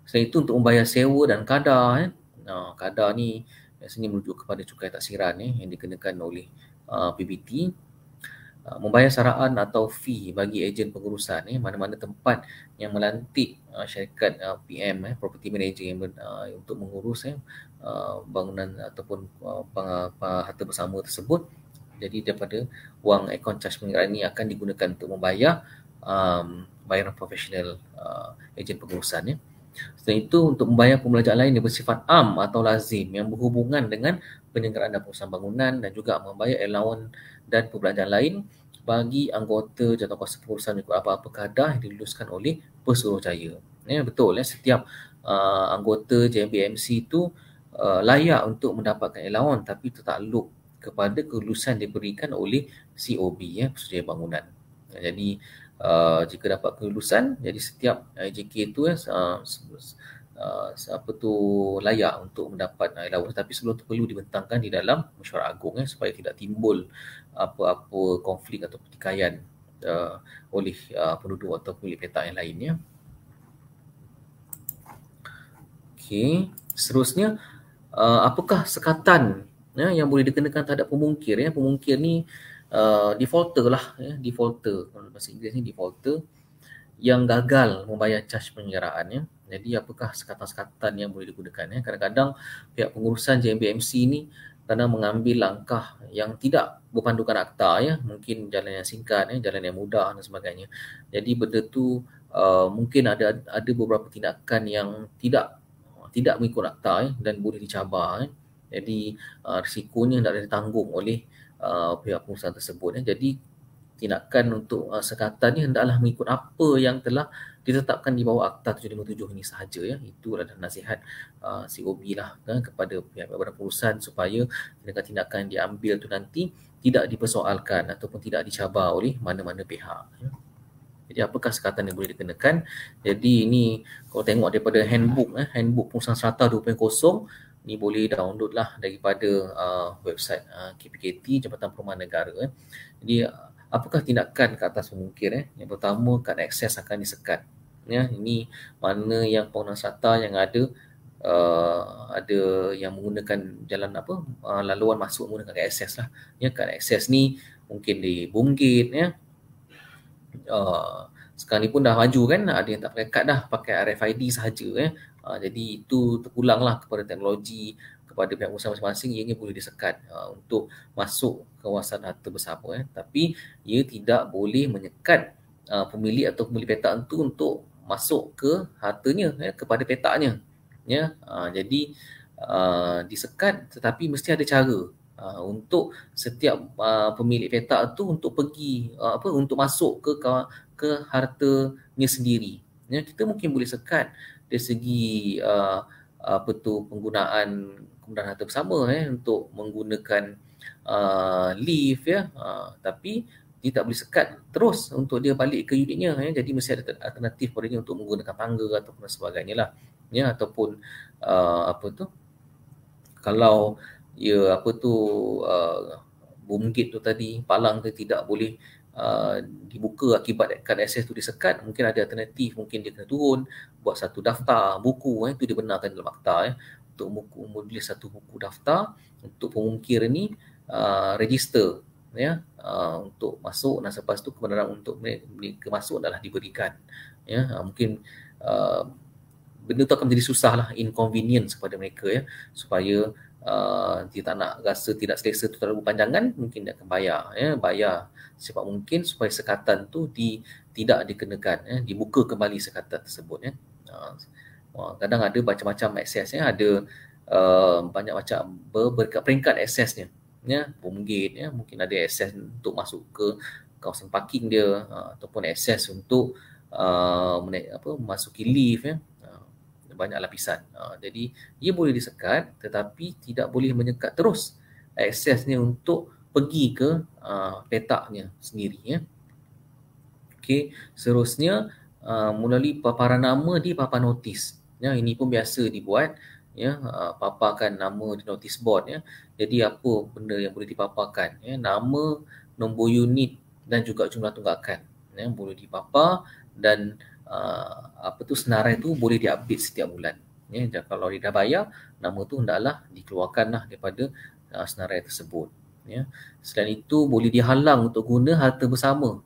Selain itu untuk membayar sewa dan kadar, ya, uh, kadar ni biasanya merujuk kepada cukai taksiran ya, yang dikenakan oleh uh, PBT Ah, membayar saraan atau fee bagi ejen pengurusan ni eh, mana-mana tempat yang melantik ah, syarikat ah, PM eh property manager yang ber, untuk mengurus eh bangunan ataupun harta bersama tersebut jadi daripada wang akaun charge mengenai ini akan digunakan untuk membayar um, bayaran profesional uh, ejen pengurusan ya. Eh. Selain itu untuk membayar pembelajaran lain yang bersifat am atau lazim yang berhubungan dengan penyelenggaraan dan pengurusan bangunan dan juga membayar allowance dan perbelanjaan lain bagi anggota jawatankuasa pengurusan mengikut apa-apa kadar yang diluluskan oleh pesuruhjaya. Ya, betul, ya, setiap uh, anggota JMBMC itu uh, layak untuk mendapatkan allowance tapi tertakluk kepada kelulusan diberikan oleh COB, ya, pesuruhjaya bangunan. Ya, jadi, uh, jika dapat kelulusan, jadi setiap IJK uh, itu ya, uh, uh, apa tu layak untuk mendapat uh, allowance tapi sebelum tu perlu dibentangkan di dalam mesyuarat agung eh supaya tidak timbul apa-apa konflik atau pertikaian uh, oleh uh, penduduk atau pemilik petak yang lainnya. Okey, seterusnya uh, apakah sekatan ya yang boleh dikenakan terhadap pemungkir ya? Pemungkir ni uh, defaulter lah ya, defaulter. Kalau bahasa Inggeris ni defaulter yang gagal membayar charge penyiaraan ya. Jadi apakah sekatan-sekatan yang boleh digunakan ya? Kadang-kadang pihak pengurusan JMBMC ini kerana mengambil langkah yang tidak berpandukan akta ya, mungkin jalan yang singkat ya, jalan yang mudah dan sebagainya. Jadi benda tu uh, mungkin ada ada beberapa tindakan yang tidak tidak mengikut akta ya, dan boleh dicabar ya. Jadi uh, risikonya tidak ditanggung oleh uh, pihak pengurusan tersebut ya. Jadi tindakan untuk uh, sekatan ini hendaklah mengikut apa yang telah ditetapkan di bawah Akta 757 ini sahaja ya. Itu adalah nasihat uh, COB lah kan, kepada pihak badan perusahaan supaya tindakan-tindakan yang diambil tu nanti tidak dipersoalkan ataupun tidak dicabar oleh mana-mana pihak. Ya. Jadi apakah sekatan yang boleh dikenakan? Jadi ini kalau tengok daripada handbook, eh, handbook perusahaan serata 2.0, ini boleh download lah daripada uh, website uh, KPKT, Jabatan Perumahan Negara. Eh. Jadi uh, apakah tindakan ke atas mungkin? Eh? Yang pertama, kad akses akan disekat ya ini mana yang pengusaha yang ada uh, ada yang menggunakan jalan apa uh, laluan masuk menggunakan akses lah ya kan akses ni mungkin di bungkit ya uh, sekarang ni pun dah maju kan ada yang tak pakai kad dah pakai RFID sahaja ya uh, jadi itu terpulanglah kepada teknologi kepada pihak usaha masing-masing ianya boleh disekat uh, untuk masuk kawasan harta bersama ya tapi ia tidak boleh menyekat Uh, pemilik atau pemilik petak itu untuk masuk ke hartanya ya, kepada petaknya ya uh, jadi uh, disekat tetapi mesti ada cara uh, untuk setiap uh, pemilik petak tu untuk pergi uh, apa untuk masuk ke ke hartanya sendiri ya kita mungkin boleh sekat dari segi uh, apa tu penggunaan kemudahan harta bersama eh untuk menggunakan uh, lift ya uh, tapi dia tak boleh sekat terus untuk dia balik ke unitnya ya. jadi mesti ada alternatif pada dia untuk menggunakan tangga ataupun sebagainya lah ya ataupun uh, apa tu kalau ya apa tu uh, gate tu tadi palang tu tidak boleh Uh, dibuka akibat kad akses tu disekat mungkin ada alternatif mungkin dia kena turun buat satu daftar buku eh tu dibenarkan dalam akta eh untuk buku boleh satu buku daftar untuk pengungkir ni uh, register ya uh, untuk masuk dan selepas tu kebenaran untuk mereka masuk adalah diberikan ya uh, mungkin uh, benda tu akan menjadi susah lah inconvenience kepada mereka ya supaya uh, dia tak nak rasa tidak selesa tu terlalu panjangan mungkin dia akan bayar ya bayar sebab mungkin supaya sekatan tu di tidak dikenakan ya dibuka kembali sekatan tersebut ya uh, kadang ada macam-macam aksesnya ada uh, banyak macam ber, berkat peringkat aksesnya ya boom gate ya mungkin ada akses untuk masuk ke kawasan parking dia uh, ataupun akses untuk uh, menaik apa memasuki lift ya uh, banyak lapisan uh, jadi ia boleh disekat tetapi tidak boleh menyekat terus aksesnya untuk pergi ke uh, petaknya sendiri ya okey seterusnya uh, melalui paparan nama di papan notis ya ini pun biasa dibuat ya ah, paparkan nama di notice board ya jadi apa benda yang boleh dipaparkan ya nama nombor unit dan juga jumlah tunggakan ya boleh dipapar dan uh, apa tu senarai tu boleh diupdate setiap bulan ya dan kalau dia dah bayar nama tu hendaklah dikeluarkanlah daripada uh, senarai tersebut ya selain itu boleh dihalang untuk guna harta bersama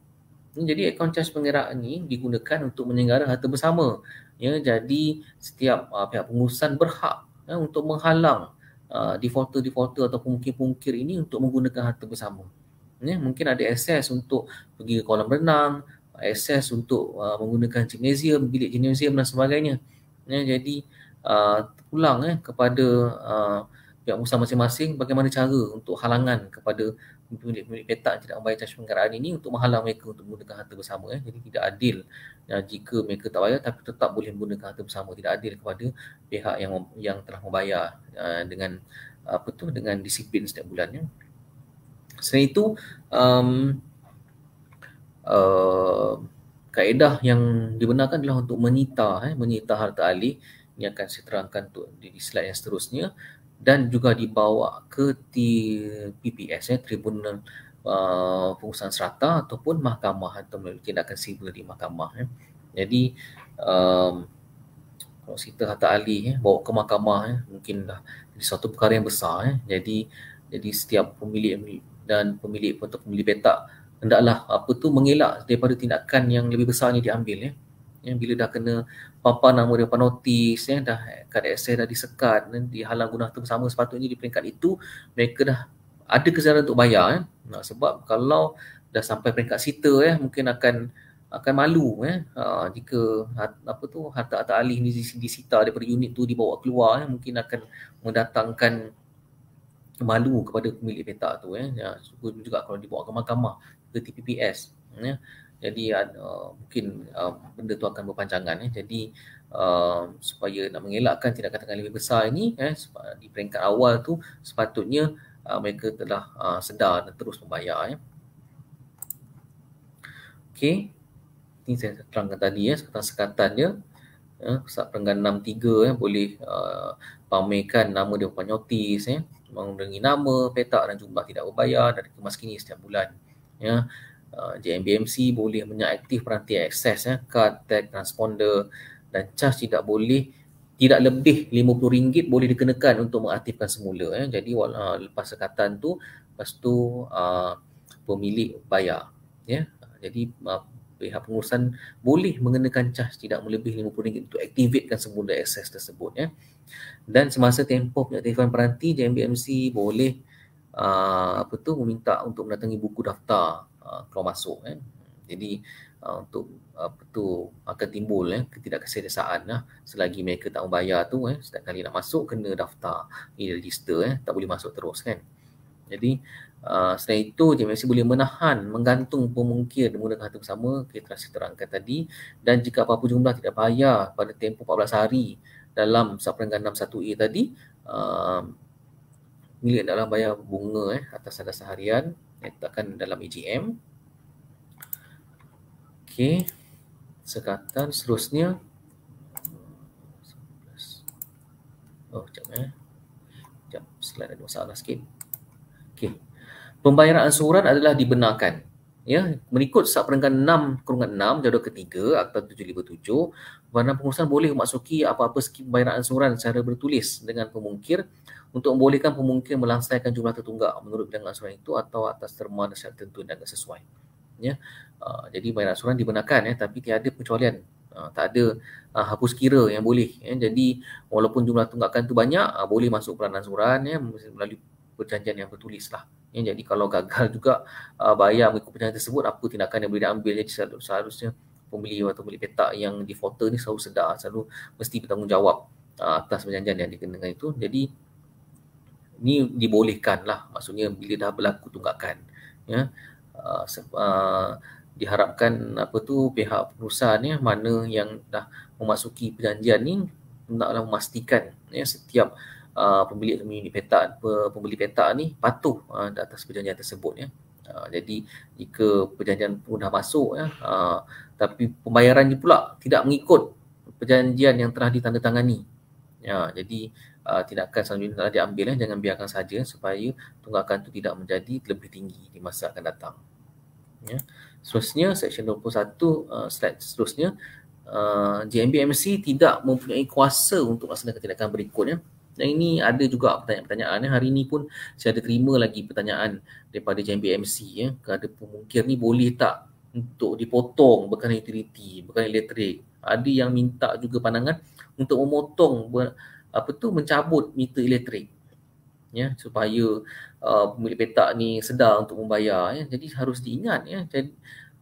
Hmm, jadi akaun cas penggerak ini digunakan untuk menyenggara harta bersama. Ya, jadi setiap uh, pihak pengurusan berhak ya, untuk menghalang uh, defaulter-defaulter atau pungkir-pungkir ini untuk menggunakan harta bersama. Ya, mungkin ada akses untuk pergi ke kolam renang, akses untuk uh, menggunakan gymnasium, bilik gymnasium dan sebagainya. Ya, jadi uh, pulang eh, kepada uh, pihak pengusaha masing-masing bagaimana cara untuk halangan kepada pemilik-pemilik peta yang tidak membayar cas penggaraan ini untuk menghalang mereka untuk menggunakan harta bersama. Eh. Jadi tidak adil ya, jika mereka tak bayar tapi tetap boleh menggunakan harta bersama. Tidak adil kepada pihak yang yang telah membayar ya, dengan apa tu dengan disiplin setiap bulannya. Selain itu, um, uh, kaedah yang dibenarkan adalah untuk menyita, eh, menyita harta alih ini akan saya terangkan untuk di, di slide yang seterusnya dan juga dibawa ke PPS ya eh, Tribunal uh, Pengurusan Serata ataupun mahkamah atau melalui tindakan sivil di mahkamah ya. Jadi um, kalau kita kata ahli ya eh, bawa ke mahkamah ya mungkin dah jadi satu perkara yang besar ya. Jadi jadi setiap pemilik dan pemilik atau pemilik petak hendaklah apa tu mengelak daripada tindakan yang lebih besar ini diambil ya yang bila dah kena papa nama dia panotis ya eh, dah kad akses dah disekat dan dihalang guna tu bersama sepatutnya di peringkat itu mereka dah ada kesedaran untuk bayar ya. nah, sebab kalau dah sampai peringkat sita ya mungkin akan akan malu ya ha, jika apa tu harta atau alih ni disita daripada unit tu dibawa keluar ya mungkin akan mendatangkan malu kepada pemilik petak tu ya, ya juga kalau dibawa ke mahkamah ke TPPS ya jadi uh, mungkin uh, benda tu akan berpanjangan eh. jadi uh, supaya nak mengelakkan tindakan tindakan lebih besar ini eh, di peringkat awal tu sepatutnya uh, mereka telah uh, sedar dan terus membayar eh. Okey. Ini saya terangkan tadi ya, eh, sekatan-sekatan dia. Eh, ya, Perenggan 63 ya, eh, boleh uh, pamerkan nama dia upah notis. Ya. Mengundangi nama, petak dan jumlah tidak berbayar dari kemas kini setiap bulan. Ya. Ah, JMBMC boleh menyaktif peranti akses ya, eh, card, tag, transponder dan charge tidak boleh tidak lebih RM50 boleh dikenakan untuk mengaktifkan semula ya. jadi uh, lepas sekatan tu lepas tu uh, pemilik bayar ya. jadi uh, pihak pengurusan boleh mengenakan charge tidak lebih RM50 untuk aktifkan semula akses tersebut ya. dan semasa tempoh pengaktifan peranti JMBMC boleh uh, apa tu meminta untuk mendatangi buku daftar Uh, keluar masuk eh. Jadi uh, untuk apa uh, tu akan uh, timbul eh ketidakkesesaan eh, selagi mereka tak membayar tu eh setiap kali nak masuk kena daftar ni register eh tak boleh masuk terus kan. Jadi uh, selain itu JMFC boleh menahan menggantung pemungkir menggunakan harta bersama kita telah terangkan tadi dan jika apa-apa jumlah tidak bayar pada tempoh 14 hari dalam sapringan 61A tadi uh, milik dalam bayar bunga eh atas dasar harian letakkan dalam EGM Okey sekatan seterusnya oh jap eh jap slide ada masalah sikit okey pembayaran ansuran adalah dibenarkan ya mengikut sub peringkat 6 kurungan 6 jadual ketiga akta 757 badan pengurusan boleh memasuki apa-apa skim pembayaran ansuran secara bertulis dengan pemungkir untuk membolehkan pemungkir melangsaikan jumlah tertunggak menurut bilangan ansuran itu atau atas terma dan syarat tertentu dan sesuai ya uh, jadi bayaran ansuran dibenarkan ya tapi tiada pengecualian uh, tak ada uh, hapus kira yang boleh ya jadi walaupun jumlah tunggakan itu banyak boleh masuk peranan ansuran ya melalui perjanjian yang bertulislah Ya, jadi kalau gagal juga uh, bayar mengikut perjanjian tersebut, apa tindakan yang boleh diambil? Jadi seharusnya pembeli atau pembeli petak yang di foto ni selalu sedar, selalu mesti bertanggungjawab uh, atas perjanjian yang dikenakan itu. Jadi ni dibolehkan lah maksudnya bila dah berlaku tunggakan ya uh, uh, diharapkan apa tu pihak perusahaan ya mana yang dah memasuki perjanjian ni hendaklah memastikan ya setiap uh, Uh, pembeli pemilik unit petak pembeli peta ni patuh uh, atas perjanjian tersebut ya. Uh, jadi jika perjanjian pun dah masuk ya, uh, tapi pembayarannya pula tidak mengikut perjanjian yang telah ditandatangani. Ya, jadi uh, tindakan selanjutnya telah diambil ya, jangan biarkan saja supaya tunggakan itu tidak menjadi lebih tinggi di masa akan datang. Ya. Seterusnya section 21 uh, slide seterusnya uh, JMBMC tidak mempunyai kuasa untuk melaksanakan tindakan berikutnya. Dan ini ada juga pertanyaan-pertanyaan. Hari ini pun saya ada terima lagi pertanyaan daripada JMBMC. Ya. Ada pemungkir ni boleh tak untuk dipotong bekalan utiliti, bekalan elektrik. Ada yang minta juga pandangan untuk memotong apa tu mencabut meter elektrik. Ya, supaya uh, pemilik petak ni sedar untuk membayar ya. Jadi harus diingat ya. Jadi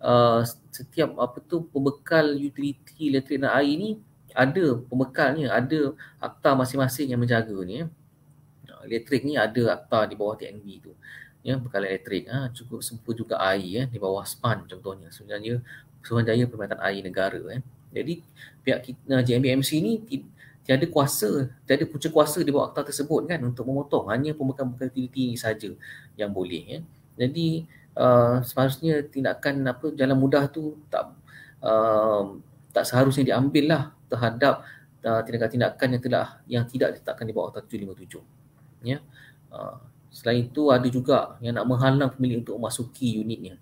uh, setiap apa tu pembekal utiliti elektrik dan air ni ada ni, ada akta masing-masing yang menjaga ni. Ya. Elektrik ni ada akta di bawah TNB tu. Ya, bekalan elektrik. Ha, cukup sempur juga air eh, di bawah SPAN contohnya. Sebenarnya, Suruhan Jaya Perkhidmatan Air Negara. Eh. Jadi, pihak kita, eh, JMBMC ni tiada kuasa, tiada punca kuasa di bawah akta tersebut kan untuk memotong. Hanya pembekalan-pembekalan utiliti ni sahaja yang boleh. Eh. Jadi, uh, seharusnya tindakan apa jalan mudah tu tak eh, tak seharusnya diambil lah terhadap uh, tindakan-tindakan yang telah yang tidak ditetapkan di bawah 757 ya uh, selain itu ada juga yang nak menghalang pemilik untuk memasuki unitnya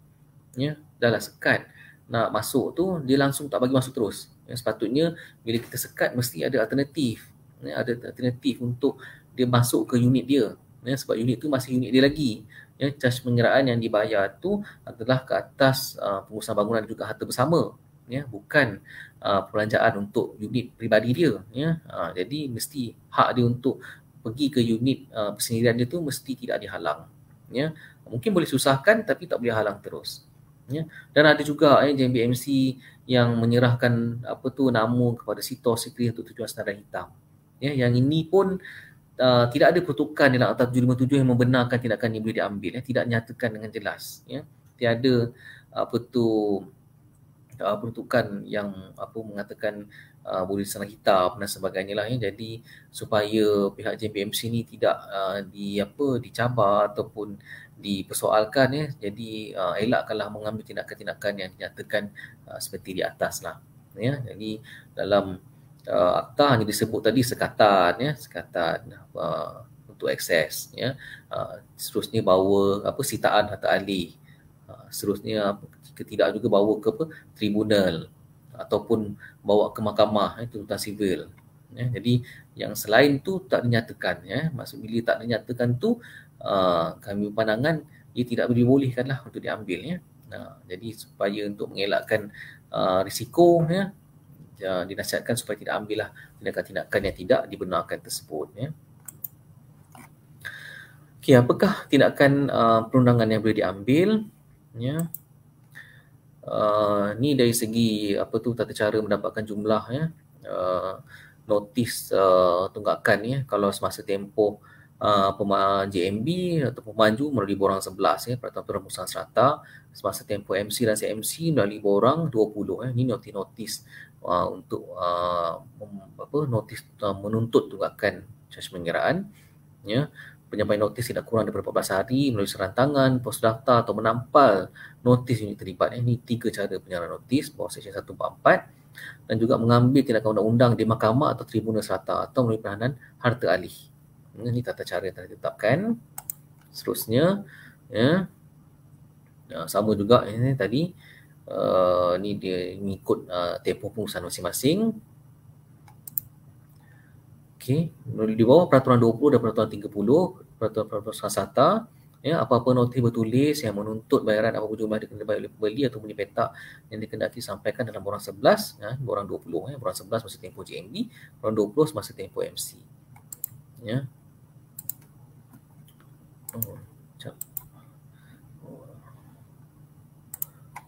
ya dah lah sekat nak masuk tu dia langsung tak bagi masuk terus ya, sepatutnya bila kita sekat mesti ada alternatif ya, ada alternatif untuk dia masuk ke unit dia ya, sebab unit tu masih unit dia lagi ya, charge penyerahan yang dibayar tu adalah ke atas uh, pengurusan bangunan juga harta bersama ya bukan uh, perbelanjaan untuk unit peribadi dia ya uh, jadi mesti hak dia untuk pergi ke unit uh, persendirian dia tu mesti tidak dihalang ya mungkin boleh susahkan tapi tak boleh halang terus ya dan ada juga eh, JMBMC yang menyerahkan apa tu nama kepada sito sekri untuk tujuan senarai hitam ya yang ini pun uh, tidak ada kutukan dalam Akta 757 yang membenarkan tindakan ini boleh diambil ya tidak nyatakan dengan jelas ya tiada apa tu uh, peruntukan yang apa mengatakan uh, boleh di sana hitam dan sebagainya lah ya. Jadi supaya pihak JPMC ni tidak uh, di apa dicabar ataupun dipersoalkan ya. Jadi uh, elakkanlah mengambil tindakan-tindakan yang dinyatakan uh, seperti di atas lah. Ya, jadi dalam uh, akta hanya disebut tadi sekatan ya, sekatan uh, untuk akses ya. Uh, seterusnya bawa apa sitaan atau alih. Uh, seterusnya kita tidak juga bawa ke apa tribunal ataupun bawa ke mahkamah eh, tuntutan sivil eh, jadi yang selain tu tak dinyatakan ya eh. maksud bila tak dinyatakan tu uh, kami pandangan ia tidak dibolehkanlah untuk diambil ya nah jadi supaya untuk mengelakkan uh, risiko ya dinasihatkan supaya tidak ambil lah tindakan-tindakan yang tidak dibenarkan tersebut ya okey apakah tindakan uh, perundangan yang boleh diambil ya uh, ni dari segi apa tu tata cara mendapatkan jumlah ya uh, notis uh, tunggakan ya kalau semasa tempoh uh, pema- JMB atau pemaju melalui borang 11 ya peraturan perumusan serata semasa tempoh MC dan CMC melalui borang 20 ya ini notis notis uh, untuk uh, apa notis uh, menuntut tunggakan charge pengiraan ya penyampaian notis tidak kurang daripada 14 hari melalui serantangan, pos data atau menampal notis unit terlibat. Eh, ini tiga cara penyampaian notis bawah seksyen 144 dan juga mengambil tindakan undang-undang di mahkamah atau tribunal serata atau melalui penahanan harta alih. Hmm, ini tata cara yang telah ditetapkan. Seterusnya, ya, ya sama juga ini eh, tadi, uh, eh, ini dia mengikut uh, tempoh pengurusan masing-masing. Okey, di bawah peraturan 20 dan peraturan 30, peraturan-peraturan sasata, ya, apa-apa notis bertulis yang menuntut bayaran apa-apa jumlah dikena bayar oleh pembeli atau punya petak yang dikendaki sampaikan dalam borang 11, ya, borang 20, ya, borang 11 masa tempoh GMB, borang 20 masa tempoh MC. Ya. Oh,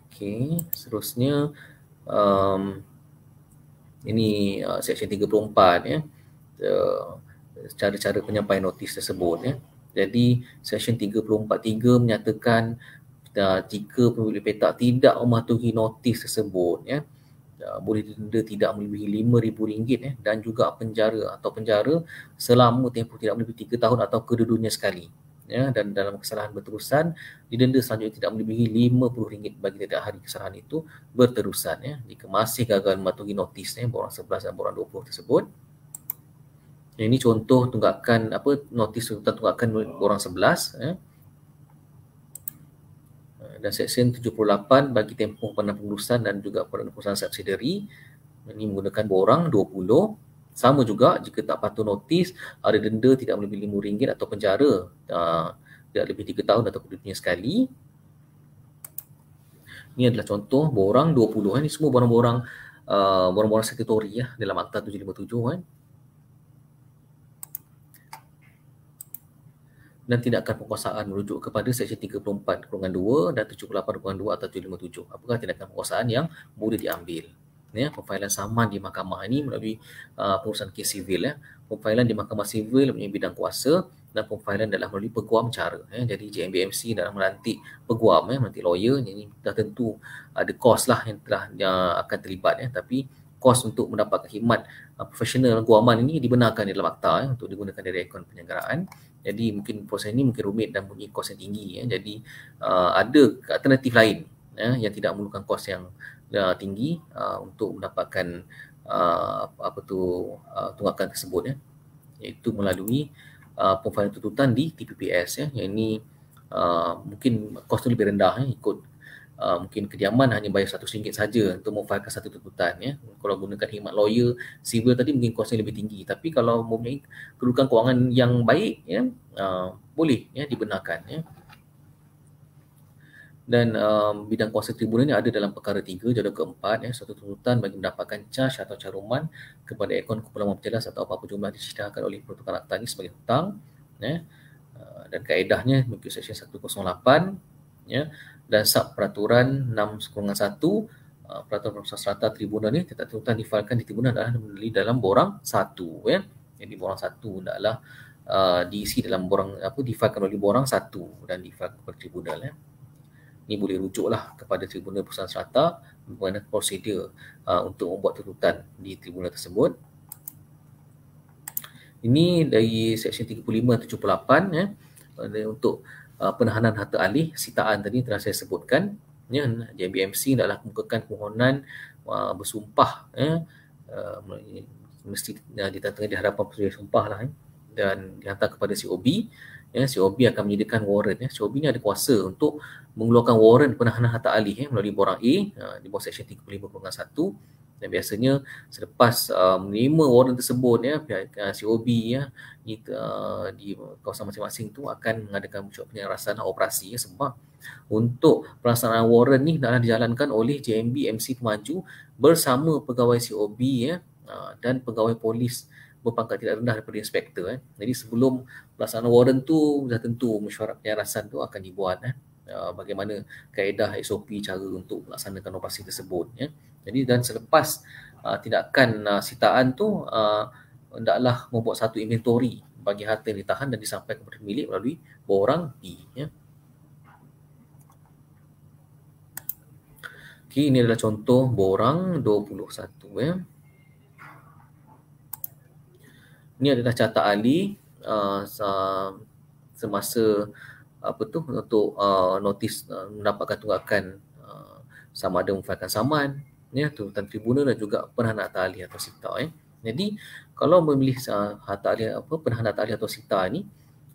Okey, seterusnya um, ini uh, section 34 ya uh, cara-cara penyampaian notis tersebut ya. Jadi Seksyen 343 menyatakan uh, jika pemilik petak tidak mematuhi notis tersebut ya uh, boleh denda tidak melebihi RM5,000 eh, ya, dan juga penjara atau penjara selama tempoh tidak melebihi 3 tahun atau kedudunya sekali ya, dan dalam kesalahan berterusan didenda selanjutnya tidak melebihi RM50 bagi tidak hari kesalahan itu berterusan ya, jika masih gagal mematuhi notis eh, borang 11 dan borang 20 tersebut ini contoh tunggakan apa notis tuntutan tunggakan orang sebelas eh. dan seksyen 78 bagi tempoh pada pengurusan dan juga pada pengurusan subsidiary ini menggunakan borang 20 sama juga jika tak patuh notis ada denda tidak melebihi RM5 atau penjara aa, ah, tidak lebih 3 tahun atau kedudukannya sekali ini adalah contoh borang 20 eh. ini semua borang-borang uh, ah, borang-borang sekretari ya, dalam Akta 757 kan eh. dan tindakan penguasaan merujuk kepada seksyen 34 kurungan 2 dan 78 kurungan 2 atau 757 apakah tindakan penguasaan yang boleh diambil ya pemfailan saman di mahkamah ini melalui uh, pengurusan kes sivil ya pemfailan di mahkamah sivil mempunyai bidang kuasa dan pemfailan adalah melalui peguam cara ya. jadi JMBMC dalam melantik peguam ya melantik lawyer ini dah tentu ada kos lah yang telah yang uh, akan terlibat ya tapi kos untuk mendapatkan khidmat uh, profesional guaman ini dibenarkan di dalam akta ya, untuk digunakan dari akaun penyelenggaraan. Jadi mungkin proses ini mungkin rumit dan mempunyai kos yang tinggi. Ya. Jadi uh, ada alternatif lain ya, yang tidak memerlukan kos yang uh, tinggi uh, untuk mendapatkan uh, apa tu uh, tunggakan tersebut ya. iaitu melalui uh, pemfailan tuntutan di TPPS ya. yang ini uh, mungkin kos lebih rendah ya, ikut uh, mungkin kediaman hanya bayar satu 100 saja untuk memfailkan satu tuntutan ya. Kalau gunakan khidmat lawyer civil tadi mungkin kosnya lebih tinggi tapi kalau mempunyai kedudukan kewangan yang baik ya uh, boleh ya dibenarkan ya. Dan um, bidang kuasa tribunal ini ada dalam perkara tiga, jadual keempat, ya, suatu tuntutan bagi mendapatkan charge atau caruman kepada ekon kumpulan pejelas atau apa-apa jumlah disediakan oleh pertukaran akta ini sebagai hutang. Ya. Uh, dan kaedahnya mungkin seksyen 108, ya, dan sub eh, peraturan 6.1 uh, peraturan perusahaan serata tribunal ni tetap tuntutan difailkan di tribunal adalah melalui dalam borang satu ya jadi borang satu adalah uh, eh, diisi dalam borang apa difailkan oleh borang satu dan difailkan ke tribunal ya ni boleh rujuklah kepada tribunal perusahaan serata mengenai prosedur uh, untuk membuat tuntutan di tribunal tersebut ini dari seksyen 35 78 ya untuk uh, penahanan harta alih sitaan tadi telah saya sebutkan ya JBMC adalah kemukakan permohonan uh, bersumpah ya uh, mesti uh, tengah di hadapan pesuruh sumpah lah ya. dan dihantar kepada COB ya COB akan menyediakan warrant ya COB ni ada kuasa untuk mengeluarkan warrant penahanan harta alih ya melalui borang A uh, di bawah section 35.1 dan biasanya selepas uh, menerima warrant tersebut ya pihak uh, COB ya di, uh, di kawasan masing-masing tu akan mengadakan mencuba penyelarasan operasi ya, sebab untuk pelaksanaan warrant ni adalah dijalankan oleh JMB MC Pemaju bersama pegawai COB ya uh, dan pegawai polis berpangkat tidak rendah daripada inspektor eh. Jadi sebelum pelaksanaan warrant tu dah tentu mesyuarat penyelarasan tu akan dibuat eh. Uh, bagaimana kaedah SOP cara untuk melaksanakan operasi tersebut ya. Eh. Jadi dan selepas uh, tindakan uh, sitaan tu uh, hendaklah membuat satu inventory bagi harta yang ditahan dan disampaikan kepada pemilik melalui borang B ya. Okay, ini adalah contoh borang 21 ya. Ini adalah catatan ahli uh, semasa apa tu untuk uh, notis uh, mendapatkan tunggakan uh, sama ada memfailkan saman ya tu hutan tribunal dan juga penahanan atas ahli atau sita ya. Jadi kalau memilih uh, atas apa penahanan atas ahli atau sita ni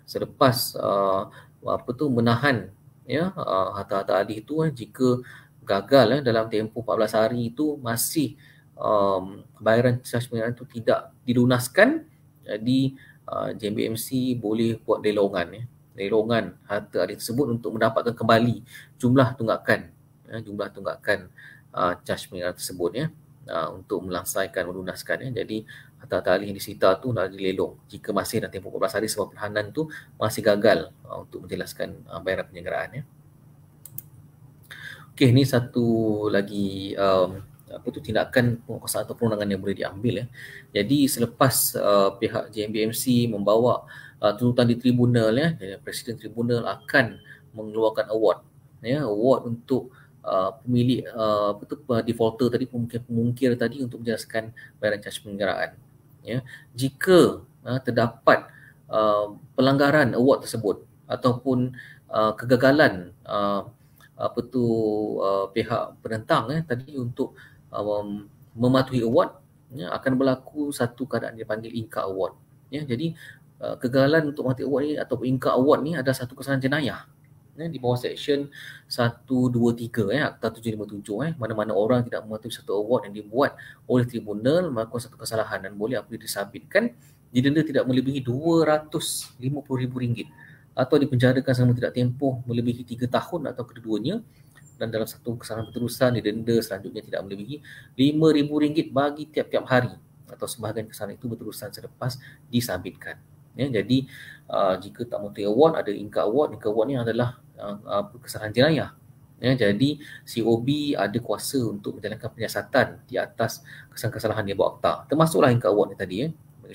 selepas uh, apa tu menahan ya uh, ah, harta atas ahli itu eh, jika gagal eh, dalam tempoh 14 hari itu masih um, bayaran syarikat itu tidak dilunaskan jadi uh, JBMC boleh buat delongan ya delongan harta ahli tersebut untuk mendapatkan kembali jumlah tunggakan ya, jumlah tunggakan uh, charge pengiraan tersebut ya uh, untuk melangsaikan melunaskan ya jadi harta talih yang disita tu nak dilelong jika masih dalam tempoh 14 hari sebab perhanan tu masih gagal uh, untuk menjelaskan uh, bayaran penyegaraan ya okey ni satu lagi um, apa tu tindakan penguasa atau perundangan yang boleh diambil ya. Jadi selepas uh, pihak JMBMC membawa uh, tuntutan di tribunal ya, presiden tribunal akan mengeluarkan award ya, award untuk Uh, pemilik uh, apa tu, defaulter tadi pemungkir, pemungkir tadi untuk menjelaskan bayaran caj penyelenggaraan ya jika uh, terdapat uh, pelanggaran award tersebut ataupun uh, kegagalan uh, apa tu uh, pihak penentang eh tadi untuk um, mematuhi award ya akan berlaku satu keadaan panggil ingka award ya jadi uh, kegagalan untuk mematuhi award ni ataupun ingkar award ni ada satu kesalahan jenayah eh, di bawah section 123 eh, Akta 757 eh, mana-mana orang tidak mematuhi satu award yang dibuat oleh tribunal melakukan satu kesalahan dan boleh apabila disabitkan didenda tidak melebihi rm ringgit atau dipenjarakan selama tidak tempoh melebihi 3 tahun atau keduanya dan dalam satu kesalahan berterusan didenda selanjutnya tidak melebihi RM5,000 bagi tiap-tiap hari atau sebahagian kesalahan itu berterusan selepas disabitkan. Ya, jadi uh, jika tak mutu award ada ingka award, ingka award ni adalah uh, ah, ah, kesalahan jenayah. Ya, jadi COB ada kuasa untuk menjalankan penyiasatan di atas kesalahan-kesalahan yang buat akta. Termasuklah yang ni tadi. Ya.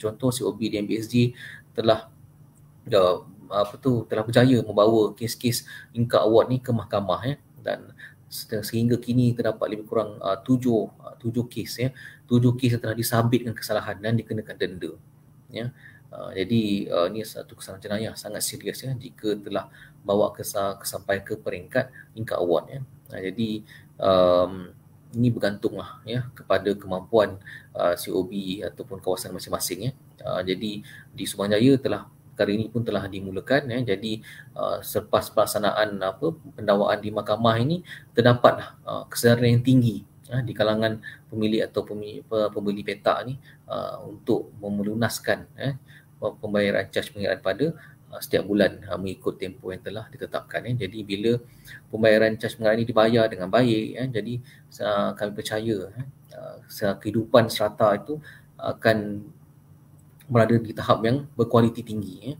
Contoh COB di MBSG telah uh, apa tu telah berjaya membawa kes-kes Inka Award ni ke mahkamah ya dan sehingga kini terdapat lebih kurang uh, tujuh uh, tujuh kes ya tujuh kes yang telah disabitkan dengan kesalahan dan dikenakan denda ya uh, jadi uh, ini satu kesalahan jenayah sangat serius ya jika telah bawa ke sampai ke peringkat tingkat award ya. Nah, jadi um, ini bergantunglah ya kepada kemampuan uh, COB ataupun kawasan masing-masing ya. Uh, jadi di Subang Jaya telah perkara ini pun telah dimulakan ya. Jadi uh, selepas pelaksanaan apa pendawaan di mahkamah ini terdapat uh, kesedaran yang tinggi uh, di kalangan pemilik atau pembeli petak ni uh, untuk memelunaskan ya, pembayaran charge pengiraan pada Uh, setiap bulan uh, mengikut tempo yang telah ditetapkan ya. jadi bila pembayaran caj pengadaan ini dibayar dengan baik ya, jadi uh, kami percaya ya, uh, kehidupan serata itu akan berada di tahap yang berkualiti tinggi ya.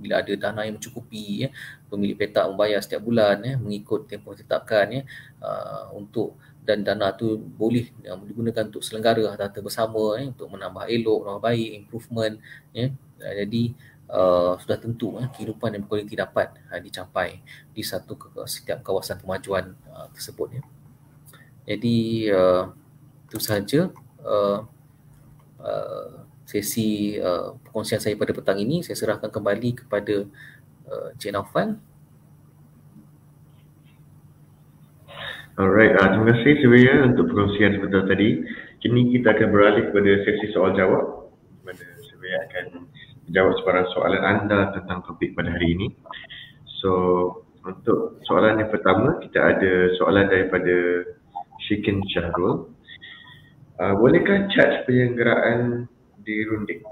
Bila ada dana yang mencukupi, ya, pemilik petak membayar setiap bulan ya, mengikut tempoh tetapkan ya, uh, untuk dan dana itu boleh ya, digunakan untuk selenggara harta bersama ya, untuk menambah elok, menambah baik, improvement. Ya. Jadi uh, sudah tentu eh, kehidupan dan kualiti dapat uh, dicapai di satu ke- setiap kawasan kemajuan uh, tersebut ya. Jadi uh, itu sahaja uh, uh, sesi uh, perkongsian saya pada petang ini saya serahkan kembali kepada uh, Cik Naufal. Alright, uh, terima kasih sebenarnya untuk perkongsian sebentar tadi. Kini kita akan beralih kepada sesi soal jawab. Di mana Surya akan jawab sebarang soalan anda tentang topik pada hari ini. So untuk soalan yang pertama kita ada soalan daripada Shikin Syahrul. Uh, bolehkah charge penyelenggaraan dirunding?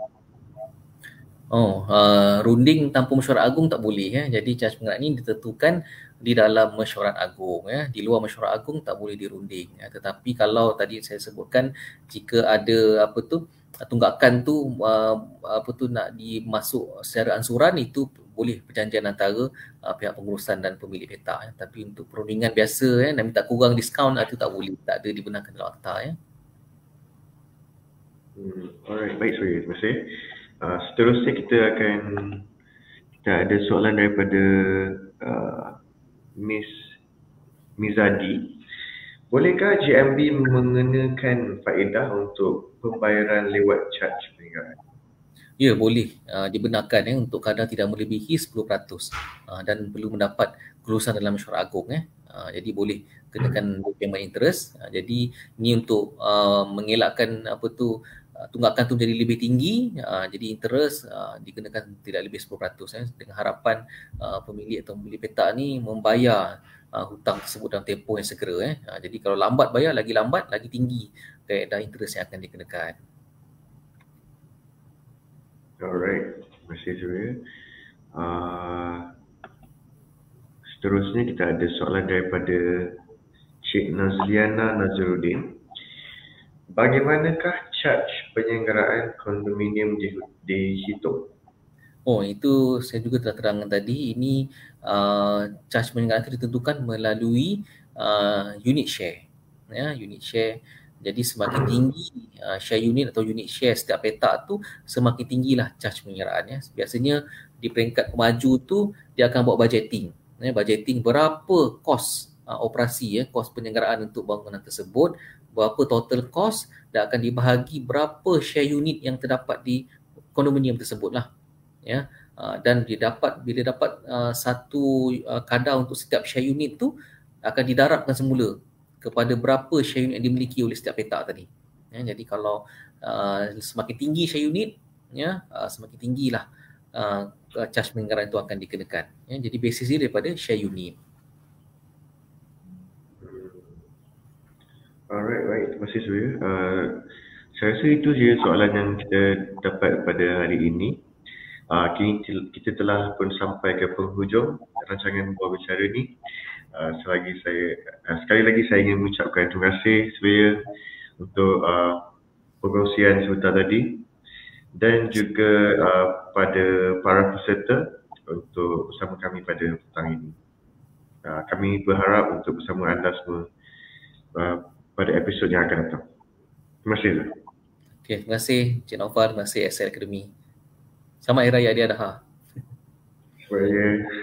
Oh, uh, runding tanpa mesyuarat agung tak boleh. Eh. Jadi charge penyelenggaraan ini ditentukan di dalam mesyuarat agung. Eh. Di luar mesyuarat agung tak boleh dirunding. Eh. Tetapi kalau tadi saya sebutkan jika ada apa tu tunggakan tu uh, apa tu nak dimasuk secara ansuran itu boleh perjanjian antara uh, pihak pengurusan dan pemilik peta ya. tapi untuk perundingan biasa ya nak minta kurang diskaun itu ah, tak boleh tak ada dibenarkan dalam akta ya hmm. alright baik sorry terima kasih uh, seterusnya kita akan kita ada soalan daripada uh, Miss Mizadi Bolehkah GMB mengenakan faedah untuk pembayaran lewat charge pinggan. Eh? Ya boleh uh, dibenarkan eh, untuk kadar tidak melebihi 10% uh, ah, dan perlu mendapat kelulusan dalam mesyuarat agung. Eh. Uh, jadi boleh kenakan payment interest. Uh, jadi ni untuk uh, mengelakkan apa tu uh, tunggakan tu jadi lebih tinggi. Uh, jadi interest uh, dikenakan tidak lebih 10% eh, dengan harapan uh, pemilik atau pemilik petak ni membayar uh, hutang tersebut dalam tempoh yang segera. Eh. Uh, jadi kalau lambat bayar lagi lambat lagi tinggi kaedah interest yang akan dikenakan. Alright, terima kasih Surya. Uh, seterusnya kita ada soalan daripada Cik Nazliana Nazruddin. Bagaimanakah charge penyelenggaraan kondominium di, situ? Oh itu saya juga telah terangkan tadi ini uh, charge penyelenggaraan ditentukan melalui uh, unit share ya unit share jadi semakin tinggi uh, share unit atau unit share setiap petak tu semakin tinggilah charge penyerahan ya. Biasanya di peringkat pemaju tu dia akan buat budgeting. Ya, budgeting berapa kos uh, operasi ya, kos penyelenggaraan untuk bangunan tersebut, berapa total kos dan akan dibahagi berapa share unit yang terdapat di kondominium tersebut lah. Ya. Uh, dan dia dapat bila dapat uh, satu uh, kadar untuk setiap share unit tu akan didarabkan semula kepada berapa share unit yang dimiliki oleh setiap petak tadi. Ya, jadi kalau uh, semakin tinggi share unit, ya, uh, semakin tinggilah uh, charge penganggaran itu akan dikenakan. Ya, jadi basis dia daripada share unit. Alright, right. Terima kasih Surya. Uh, saya rasa itu je soalan yang kita dapat pada hari ini. Uh, kini kita telah pun sampai ke penghujung rancangan buah bicara ini. Ah, selagi saya uh, sekali lagi saya ingin mengucapkan terima kasih Suria untuk uh, perkongsian sebentar tadi dan juga uh, pada para peserta untuk bersama kami pada petang ini. Uh, kami berharap untuk bersama anda semua uh, pada episod yang akan datang. Terima kasih. Okay, terima kasih Cik Nova, terima kasih SL Academy. Selamat Hari Raya Adi Adha. Well, yeah.